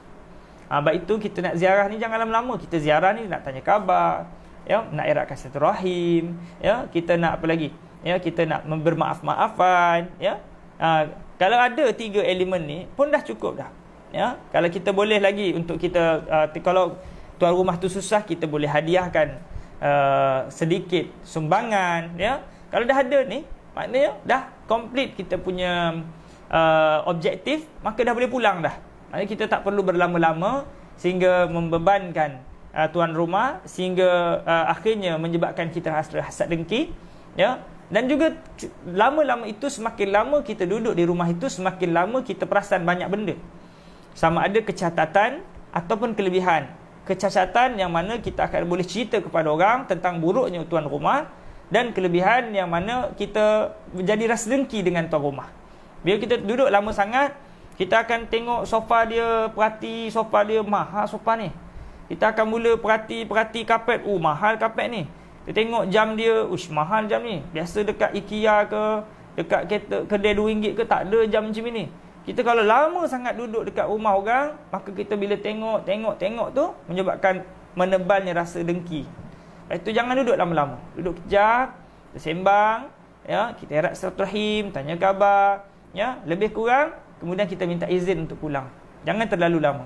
ha, itu kita nak ziarah ni jangan lama-lama kita ziarah ni nak tanya khabar ya nak eratkan satu rahim ya kita nak apa lagi ya kita nak bermaaf-maafan ya ha, kalau ada tiga elemen ni pun dah cukup dah ya kalau kita boleh lagi untuk kita uh, kalau tuan rumah tu susah kita boleh hadiahkan uh, sedikit sumbangan ya kalau dah ada ni, maknanya dah complete kita punya uh, objektif, maka dah boleh pulang dah. Maknanya kita tak perlu berlama-lama sehingga membebankan uh, tuan rumah sehingga uh, akhirnya menyebabkan kita rasa hasad dengki, ya. Dan juga lama-lama itu semakin lama kita duduk di rumah itu semakin lama kita perasan banyak benda. Sama ada kecatatan ataupun kelebihan. Kecacatan yang mana kita akan boleh cerita kepada orang tentang buruknya tuan rumah dan kelebihan yang mana kita menjadi rasa dengki dengan tuan rumah. Bila kita duduk lama sangat, kita akan tengok sofa dia, perhati sofa dia, mahal sofa ni. Kita akan mula perhati-perhati kapet, oh mahal kapet ni. Kita tengok jam dia, ush mahal jam ni. Biasa dekat IKEA ke, dekat kereta, kedai RM2 ke, tak ada jam macam ni. Kita kalau lama sangat duduk dekat rumah orang, maka kita bila tengok, tengok, tengok tu, menyebabkan menebalnya rasa dengki. Itu jangan duduk lama-lama. Duduk kejap, sembang, ya, kita erat silaturahim, tanya khabar, ya, lebih kurang kemudian kita minta izin untuk pulang. Jangan terlalu lama.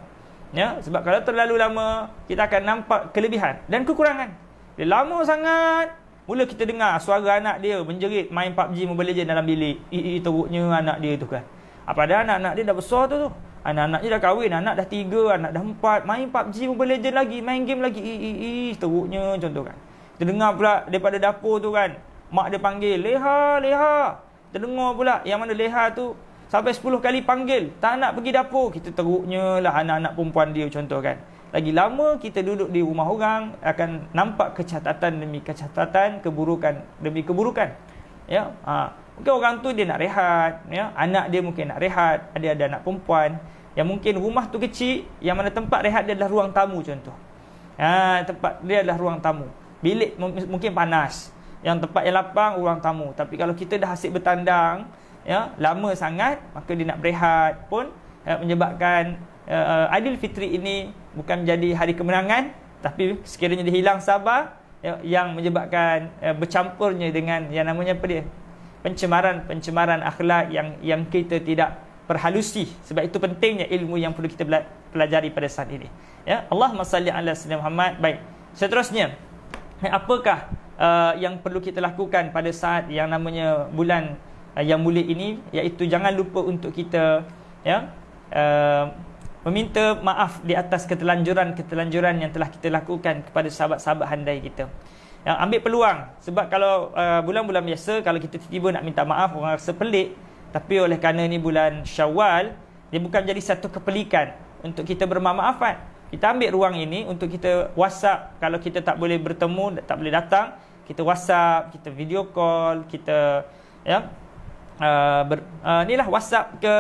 Ya, sebab kalau terlalu lama, kita akan nampak kelebihan dan kekurangan. Dia lama sangat, mula kita dengar suara anak dia menjerit main PUBG Mobile Legends dalam bilik. Ih, teruknya anak dia tu kan. Apa ada anak-anak dia dah besar tu tu. Anak-anak dia dah kahwin, anak dah tiga, anak dah empat, main PUBG Mobile Legend lagi, main game lagi. Ih, ih, ih, teruknya contoh kan. Terdengar pula daripada dapur tu kan, mak dia panggil, leha, leha. Terdengar pula yang mana leha tu, sampai sepuluh kali panggil, tak nak pergi dapur. Kita teruknya lah anak-anak perempuan dia contoh kan. Lagi lama kita duduk di rumah orang, akan nampak kecatatan demi kecatatan, keburukan demi keburukan. Ya, haa. Mungkin orang tu dia nak rehat, ya? anak dia mungkin nak rehat, ada ada anak perempuan yang mungkin rumah tu kecil, yang mana tempat rehat dia adalah ruang tamu contoh. Ha, tempat dia adalah ruang tamu. Bilik mungkin panas. Yang tempat yang lapang ruang tamu. Tapi kalau kita dah asyik bertandang, ya, lama sangat, maka dia nak berehat pun ya, menyebabkan uh, Aidil Fitri ini bukan menjadi hari kemenangan, tapi sekiranya dia hilang sabar, ya, yang menyebabkan eh, bercampurnya dengan yang namanya apa dia? pencemaran-pencemaran akhlak yang yang kita tidak perhalusi sebab itu pentingnya ilmu yang perlu kita pelajari pada saat ini ya Allahumma salli ala sayyidina Muhammad baik seterusnya apakah uh, yang perlu kita lakukan pada saat yang namanya bulan uh, yang mulia ini iaitu jangan lupa untuk kita ya uh, meminta maaf di atas ketelanjuran-ketelanjuran yang telah kita lakukan kepada sahabat-sahabat handai kita yang ambil peluang sebab kalau uh, bulan-bulan uh, biasa kalau kita tiba-tiba nak minta maaf orang rasa pelik tapi oleh kerana ni bulan Syawal dia bukan jadi satu kepelikan untuk kita bermaafan. Kita ambil ruang ini untuk kita WhatsApp kalau kita tak boleh bertemu tak boleh datang, kita WhatsApp, kita video call, kita ya uh, ber, uh, inilah WhatsApp ke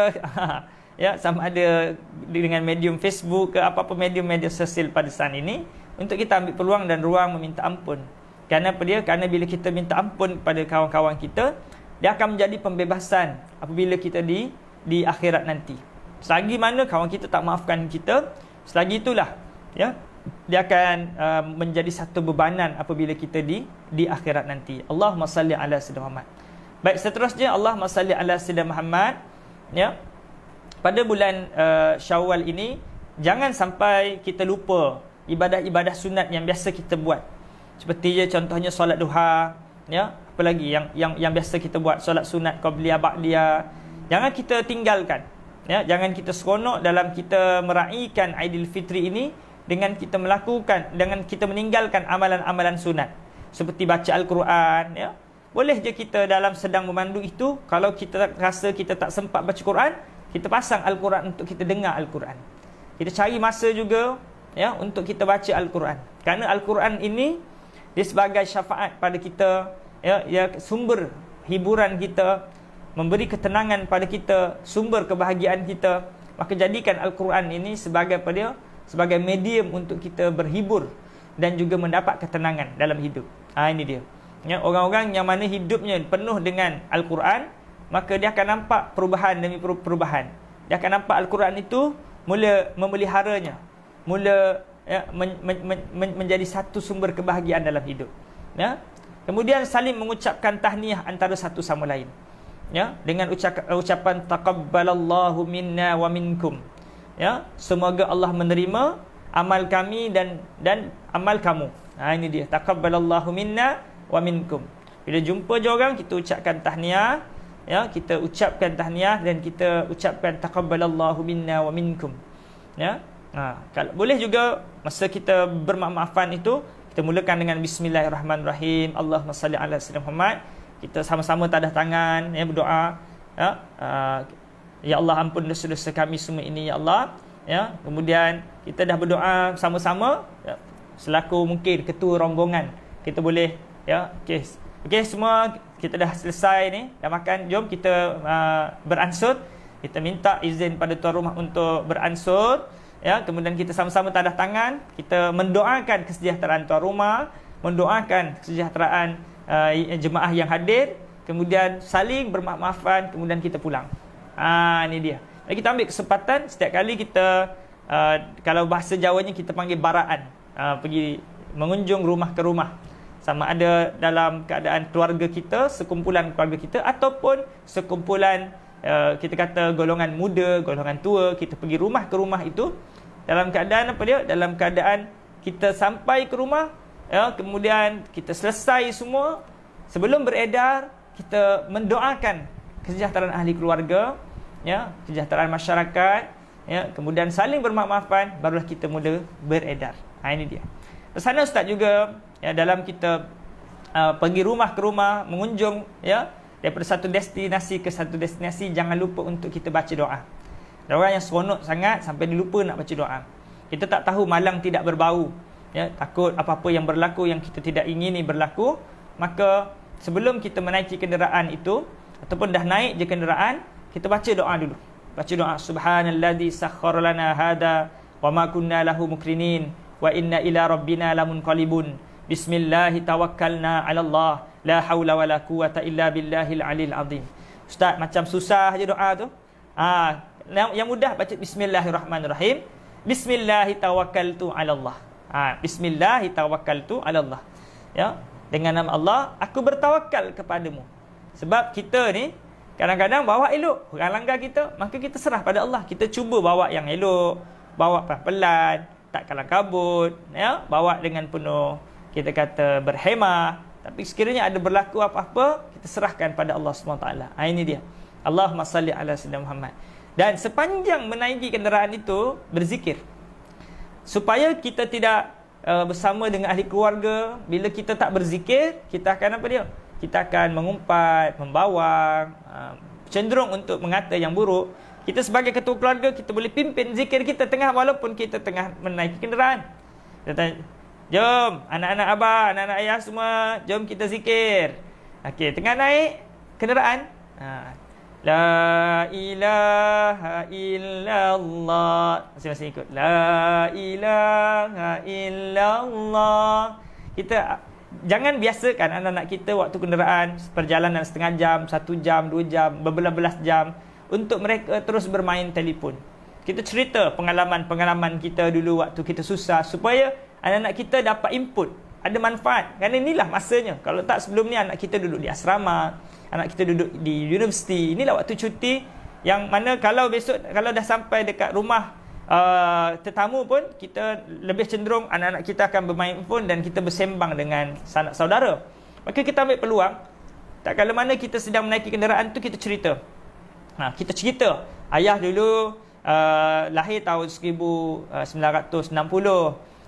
ya sama ada dengan medium Facebook ke apa-apa medium media sosial pada saat ini untuk kita ambil peluang dan ruang meminta ampun kerana apa dia? Kerana bila kita minta ampun kepada kawan-kawan kita, dia akan menjadi pembebasan apabila kita di di akhirat nanti. Selagi mana kawan kita tak maafkan kita, selagi itulah ya, dia akan uh, menjadi satu bebanan apabila kita di di akhirat nanti. Allahumma salli ala sayyidina Muhammad. Baik, seterusnya Allahumma salli ala sayyidina Muhammad ya. Pada bulan uh, Syawal ini jangan sampai kita lupa ibadah-ibadah sunat yang biasa kita buat seperti je contohnya solat duha ya apa lagi yang yang yang biasa kita buat solat sunat kau qabliyah dia, jangan kita tinggalkan ya jangan kita seronok dalam kita meraikan Aidilfitri ini dengan kita melakukan dengan kita meninggalkan amalan-amalan sunat seperti baca al-Quran ya boleh je kita dalam sedang memandu itu kalau kita rasa kita tak sempat baca Quran kita pasang al-Quran untuk kita dengar al-Quran kita cari masa juga ya untuk kita baca al-Quran kerana al-Quran ini dia sebagai syafaat pada kita ya, ya sumber hiburan kita memberi ketenangan pada kita sumber kebahagiaan kita maka jadikan al-Quran ini sebagai dia, sebagai medium untuk kita berhibur dan juga mendapat ketenangan dalam hidup. ha, ini dia. Ya orang-orang yang mana hidupnya penuh dengan al-Quran maka dia akan nampak perubahan demi perubahan. Dia akan nampak al-Quran itu mula memeliharanya, mula ya, men, men, men, men, menjadi satu sumber kebahagiaan dalam hidup. Ya. Kemudian saling mengucapkan tahniah antara satu sama lain. Ya, dengan ucap, ucapan takabbalallahu minna wa minkum. Ya, semoga Allah menerima amal kami dan dan amal kamu. Ha ini dia takabbalallahu minna wa minkum. Bila jumpa je orang kita ucapkan tahniah, ya, kita ucapkan tahniah dan kita ucapkan takabbalallahu minna wa minkum. Ya. Ha, kalau boleh juga Masa kita bermaafan itu Kita mulakan dengan Bismillahirrahmanirrahim Allahumma salli ala sallam Muhammad Kita sama-sama tadah tangan ya, Berdoa ya, uh, ya Allah ampun dosa-dosa kami semua ini Ya Allah ya, Kemudian kita dah berdoa sama-sama ya, Selaku mungkin ketua rombongan Kita boleh ya, okay. okay semua kita dah selesai ni Dah makan Jom kita uh, beransur Kita minta izin pada tuan rumah untuk beransur ya kemudian kita sama-sama tanda tangan kita mendoakan kesejahteraan tuan rumah mendoakan kesejahteraan uh, jemaah yang hadir kemudian saling bermaaf-maafan kemudian kita pulang ha ini dia Jadi kita ambil kesempatan setiap kali kita uh, kalau bahasa jawanya kita panggil baraan uh, pergi mengunjung rumah ke rumah sama ada dalam keadaan keluarga kita sekumpulan keluarga kita ataupun sekumpulan Eh, kita kata golongan muda, golongan tua, kita pergi rumah ke rumah itu dalam keadaan apa dia? Dalam keadaan kita sampai ke rumah, ya, kemudian kita selesai semua sebelum beredar, kita mendoakan kesejahteraan ahli keluarga, ya, kesejahteraan masyarakat, ya, kemudian saling bermaafan barulah kita mula beredar. Ha, ini dia. Pesanan ustaz juga ya dalam kita uh, pergi rumah ke rumah mengunjung ya daripada satu destinasi ke satu destinasi jangan lupa untuk kita baca doa. Ada orang yang seronok sangat sampai dilupa nak baca doa. Kita tak tahu malang tidak berbau. Ya, takut apa-apa yang berlaku yang kita tidak ingini berlaku, maka sebelum kita menaiki kenderaan itu ataupun dah naik je kenderaan, kita baca doa dulu. Baca doa subhanallazi sakhkhara lana hada wa ma kunna lahu mukrinin wa inna ila rabbina ala Allah. La haula wala quwata illa billahil alil azim. Ustaz macam susah je doa tu. Ah ha, yang, yang mudah baca bismillahirrahmanirrahim. Bismillah tawakkaltu ala Allah. Ah ha, bismillah tawakkaltu ala Allah. Ya, dengan nama Allah aku bertawakal kepadamu. Sebab kita ni kadang-kadang bawa elok, orang langgar kita, maka kita serah pada Allah. Kita cuba bawa yang elok, bawa pelan-pelan, tak kalah kabut, ya, bawa dengan penuh kita kata berhemah tapi sekiranya ada berlaku apa-apa, kita serahkan pada Allah SWT. Ha, ini dia. Allahumma salli ala Sayyidina Muhammad. Dan sepanjang menaiki kenderaan itu, berzikir. Supaya kita tidak uh, bersama dengan ahli keluarga. Bila kita tak berzikir, kita akan apa dia? Kita akan mengumpat, membawang, uh, cenderung untuk mengata yang buruk. Kita sebagai ketua keluarga, kita boleh pimpin zikir kita tengah walaupun kita tengah menaiki kenderaan. Jom anak-anak abah, anak-anak ayah semua, jom kita zikir. Okey, tengah naik kenderaan. Ha. La ilaha illallah. Masih-masih ikut. La ilaha illallah. Kita jangan biasakan anak-anak kita waktu kenderaan perjalanan setengah jam, satu jam, dua jam, berbelas-belas jam untuk mereka terus bermain telefon. Kita cerita pengalaman-pengalaman kita dulu waktu kita susah supaya anak-anak kita dapat input ada manfaat kerana inilah masanya kalau tak sebelum ni anak kita duduk di asrama anak kita duduk di universiti inilah waktu cuti yang mana kalau besok kalau dah sampai dekat rumah uh, tetamu pun kita lebih cenderung anak-anak kita akan bermain phone dan kita bersembang dengan sanak saudara maka kita ambil peluang tak kalau mana kita sedang menaiki kenderaan tu kita cerita ha, kita cerita ayah dulu uh, lahir tahun 1960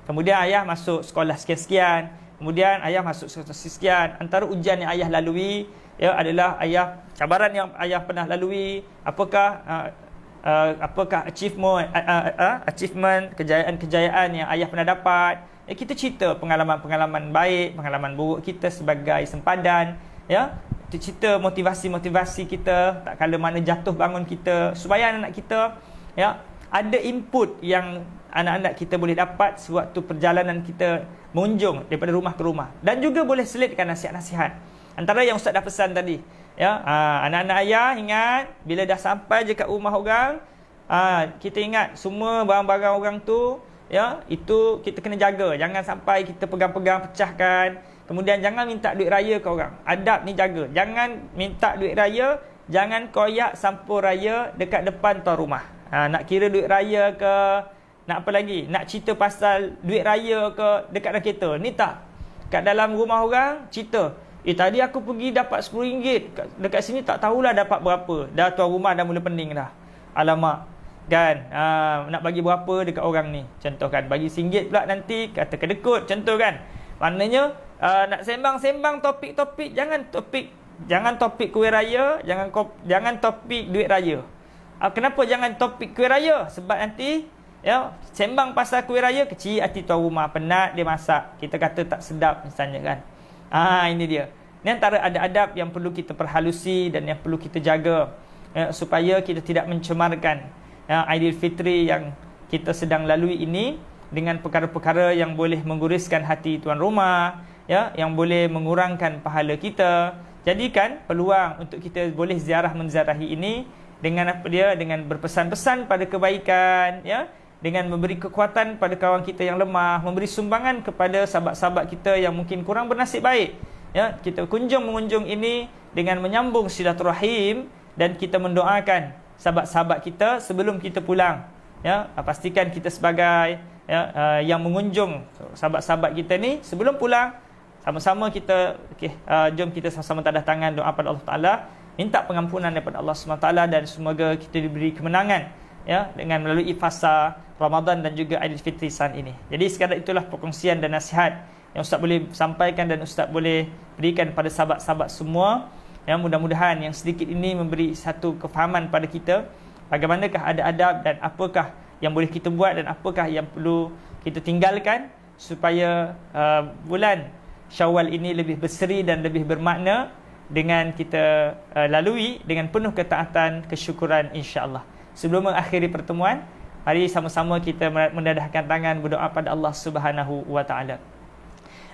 Kemudian ayah masuk sekolah sekian-sekian. Kemudian ayah masuk sekolah sekian. Antara ujian yang ayah lalui ya adalah ayah cabaran yang ayah pernah lalui. Apakah uh, uh, apakah achievement uh, uh, uh, achievement kejayaan-kejayaan yang ayah pernah dapat? Ya, kita cerita pengalaman-pengalaman baik, pengalaman buruk kita sebagai sempadan ya. Kita cerita motivasi-motivasi kita, tak kala mana jatuh bangun kita supaya anak-anak kita ya ada input yang anak-anak kita boleh dapat sewaktu perjalanan kita mengunjung daripada rumah ke rumah dan juga boleh selitkan nasihat-nasihat antara yang ustaz dah pesan tadi ya ah, anak-anak ayah ingat bila dah sampai je kat rumah orang aa, ah, kita ingat semua barang-barang orang tu ya itu kita kena jaga jangan sampai kita pegang-pegang pecahkan kemudian jangan minta duit raya ke orang adab ni jaga jangan minta duit raya jangan koyak sampur raya dekat depan tuan rumah ha, nak kira duit raya ke nak apa lagi nak cerita pasal duit raya ke dekat dalam kereta ni tak kat dalam rumah orang cerita eh tadi aku pergi dapat RM10 dekat sini tak tahulah dapat berapa dah tuan rumah dah mula pening dah alamak kan ha, nak bagi berapa dekat orang ni contohkan bagi RM1 pula nanti kata kedekut contoh kan maknanya uh, nak sembang-sembang topik-topik jangan topik jangan topik kuih raya jangan jangan topik duit raya Uh, kenapa jangan topik kuih raya? Sebab nanti ya sembang pasal kuih raya kecil hati tuan rumah penat dia masak. Kita kata tak sedap misalnya kan. Ah ini dia. ni antara ada adab yang perlu kita perhalusi dan yang perlu kita jaga ya, supaya kita tidak mencemarkan ya, fitri yang kita sedang lalui ini dengan perkara-perkara yang boleh mengguriskan hati tuan rumah ya yang boleh mengurangkan pahala kita jadikan peluang untuk kita boleh ziarah menziarahi ini dengan apa dia dengan berpesan-pesan pada kebaikan ya dengan memberi kekuatan pada kawan kita yang lemah memberi sumbangan kepada sahabat-sahabat kita yang mungkin kurang bernasib baik ya kita kunjung mengunjung ini dengan menyambung silaturahim dan kita mendoakan sahabat-sahabat kita sebelum kita pulang ya ah, pastikan kita sebagai ya uh, yang mengunjung sahabat-sahabat kita ni sebelum pulang sama-sama kita okey uh, jom kita sama-sama tanda tangan doa pada Allah Taala minta pengampunan daripada Allah SWT dan semoga kita diberi kemenangan ya dengan melalui fasa Ramadan dan juga Aidilfitri saat ini. Jadi sekadar itulah perkongsian dan nasihat yang ustaz boleh sampaikan dan ustaz boleh berikan pada sahabat-sahabat semua. Ya mudah-mudahan yang sedikit ini memberi satu kefahaman pada kita bagaimanakah ada adab dan apakah yang boleh kita buat dan apakah yang perlu kita tinggalkan supaya uh, bulan Syawal ini lebih berseri dan lebih bermakna dengan kita uh, lalui dengan penuh ketaatan kesyukuran insya-Allah. Sebelum mengakhiri pertemuan, mari sama-sama kita mendadahkan tangan berdoa pada Allah Subhanahu wa taala.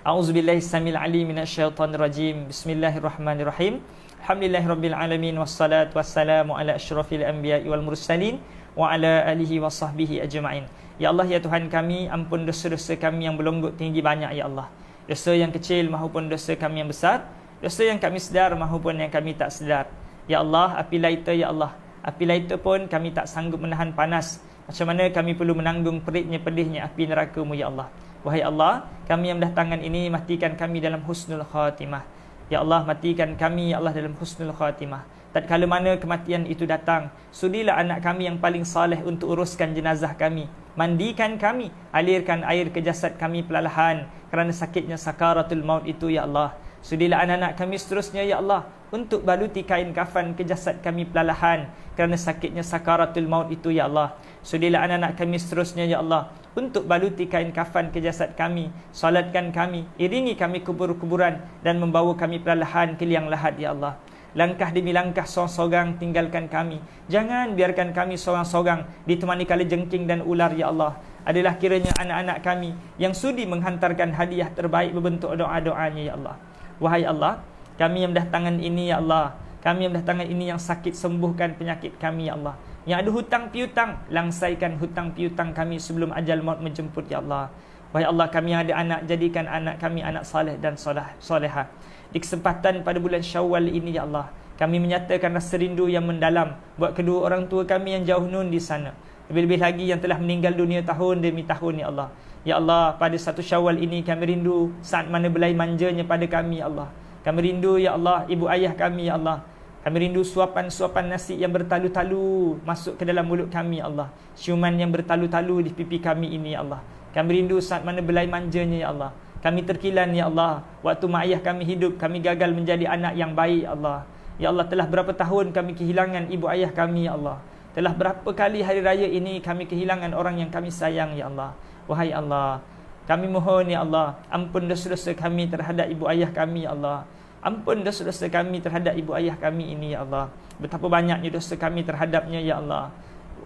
A'udzu billahi samil alim minasyaitonir rajim. Bismillahirrahmanirrahim. Alhamdulillahirabbil alamin wassalatu wassalamu ala asyrafil anbiya'i wal mursalin wa ala alihi wa sahbihi ajma'in. Ya Allah ya Tuhan kami, ampun dosa-dosa kami yang belenggu tinggi banyak ya Allah. Dosa yang kecil maupun dosa kami yang besar, Dosa yang kami sedar maupun yang kami tak sedar Ya Allah, api lighter Ya Allah Api lighter pun kami tak sanggup menahan panas Macam mana kami perlu menanggung peritnya pedihnya api nerakamu Ya Allah Wahai Allah, kami yang dah tangan ini matikan kami dalam husnul khatimah Ya Allah, matikan kami Ya Allah dalam husnul khatimah Tak Tatkala mana kematian itu datang Sudilah anak kami yang paling saleh untuk uruskan jenazah kami Mandikan kami, alirkan air ke jasad kami pelalahan Kerana sakitnya sakaratul maut itu Ya Allah Sudilah anak-anak kami seterusnya ya Allah untuk baluti kain kafan ke jasad kami pelalahan kerana sakitnya sakaratul maut itu ya Allah. Sudilah anak-anak kami seterusnya ya Allah untuk baluti kain kafan ke jasad kami, salatkan kami, iringi kami kubur-kuburan dan membawa kami pelalahan ke liang lahat ya Allah. Langkah demi langkah sorang-sorang tinggalkan kami. Jangan biarkan kami sorang-sorang ditemani kala jengking dan ular ya Allah. Adalah kiranya anak-anak kami yang sudi menghantarkan hadiah terbaik berbentuk doa-doanya ya Allah. Wahai Allah, kami yang dah tangan ini ya Allah. Kami yang dah tangan ini yang sakit sembuhkan penyakit kami ya Allah. Yang ada hutang piutang, langsaikan hutang piutang kami sebelum ajal maut menjemput ya Allah. Wahai Allah, kami yang ada anak, jadikan anak kami anak saleh dan soleh, soleha. Di kesempatan pada bulan syawal ini ya Allah, kami menyatakan rasa rindu yang mendalam buat kedua orang tua kami yang jauh nun di sana. Lebih-lebih lagi yang telah meninggal dunia tahun demi tahun ya Allah. Ya Allah, pada satu syawal ini kami rindu saat mana belai manjanya pada kami, Ya Allah. Kami rindu, Ya Allah, ibu ayah kami, Ya Allah. Kami rindu suapan-suapan nasi yang bertalu-talu masuk ke dalam mulut kami, Ya Allah. Ciuman yang bertalu-talu di pipi kami ini, Ya Allah. Kami rindu saat mana belai manjanya, Ya Allah. Kami terkilan, Ya Allah. Waktu mak ayah kami hidup, kami gagal menjadi anak yang baik, Ya Allah. Ya Allah, telah berapa tahun kami kehilangan ibu ayah kami, Ya Allah. Telah berapa kali hari raya ini kami kehilangan orang yang kami sayang, Ya Allah. Wahai Allah Kami mohon ya Allah Ampun dosa-dosa kami terhadap ibu ayah kami ya Allah Ampun dosa-dosa kami terhadap ibu ayah kami ini ya Allah Betapa banyaknya dosa kami terhadapnya ya Allah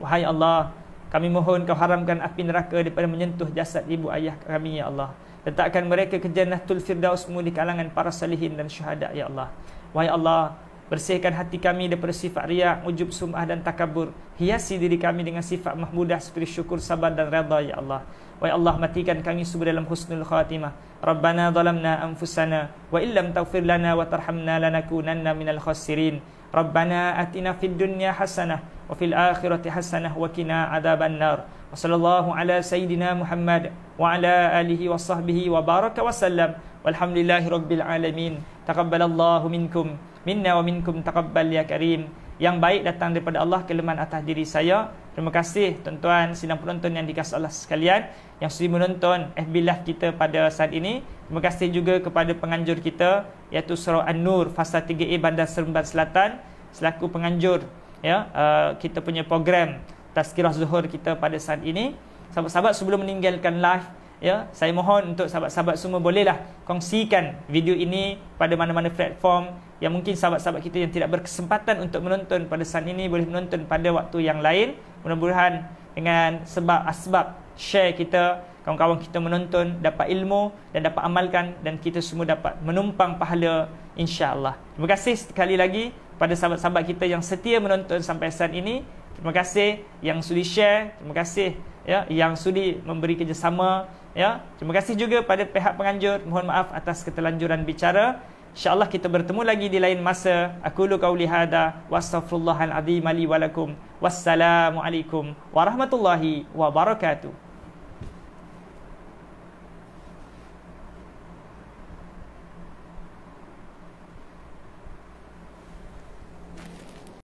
Wahai Allah Kami mohon kau haramkan api neraka daripada menyentuh jasad ibu ayah kami ya Allah Letakkan mereka ke jannah tul firdausmu di kalangan para salihin dan syuhada ya Allah Wahai Allah Bersihkan hati kami daripada sifat riak, ujub sumah dan takabur. Hiasi diri kami dengan sifat mahmudah seperti syukur, sabar dan redha, Ya Allah. Wa ya Allah, matikan kami semua dalam husnul khatimah. Rabbana zalamna anfusana, wa illam taufir lana wa tarhamna lanakunanna minal khasirin. ربنا آتنا في الدنيا حسنة وفي الآخرة حسنة وقنا عذاب النار وصلى الله على سيدنا محمد وعلى آله وصحبه وبارك وسلم والحمد لله رب العالمين تقبل الله منكم منا ومنكم تقبل يا كريم yang baik datang daripada Allah kelemahan atas diri saya Terima kasih tuan-tuan sidang penonton yang dikasih Allah sekalian yang sudah menonton FB Live kita pada saat ini. Terima kasih juga kepada penganjur kita iaitu Surau An-Nur Fasa 3A Bandar Seremban Selatan selaku penganjur ya uh, kita punya program Tazkirah Zuhur kita pada saat ini. Sahabat-sahabat sebelum meninggalkan live ya saya mohon untuk sahabat-sahabat semua bolehlah kongsikan video ini pada mana-mana platform yang mungkin sahabat-sahabat kita yang tidak berkesempatan untuk menonton pada saat ini boleh menonton pada waktu yang lain mudah-mudahan dengan sebab asbab share kita kawan-kawan kita menonton dapat ilmu dan dapat amalkan dan kita semua dapat menumpang pahala insya-Allah. Terima kasih sekali lagi pada sahabat-sahabat kita yang setia menonton sampai saat ini. Terima kasih yang sudi share, terima kasih ya yang sudi memberi kerjasama Ya, terima kasih juga pada pihak penganjur. Mohon maaf atas ketelanjuran bicara. Insya Allah kita bertemu lagi di lain masa. Aku lu kau lihada. Wassalamualaikum warahmatullahi wabarakatuh.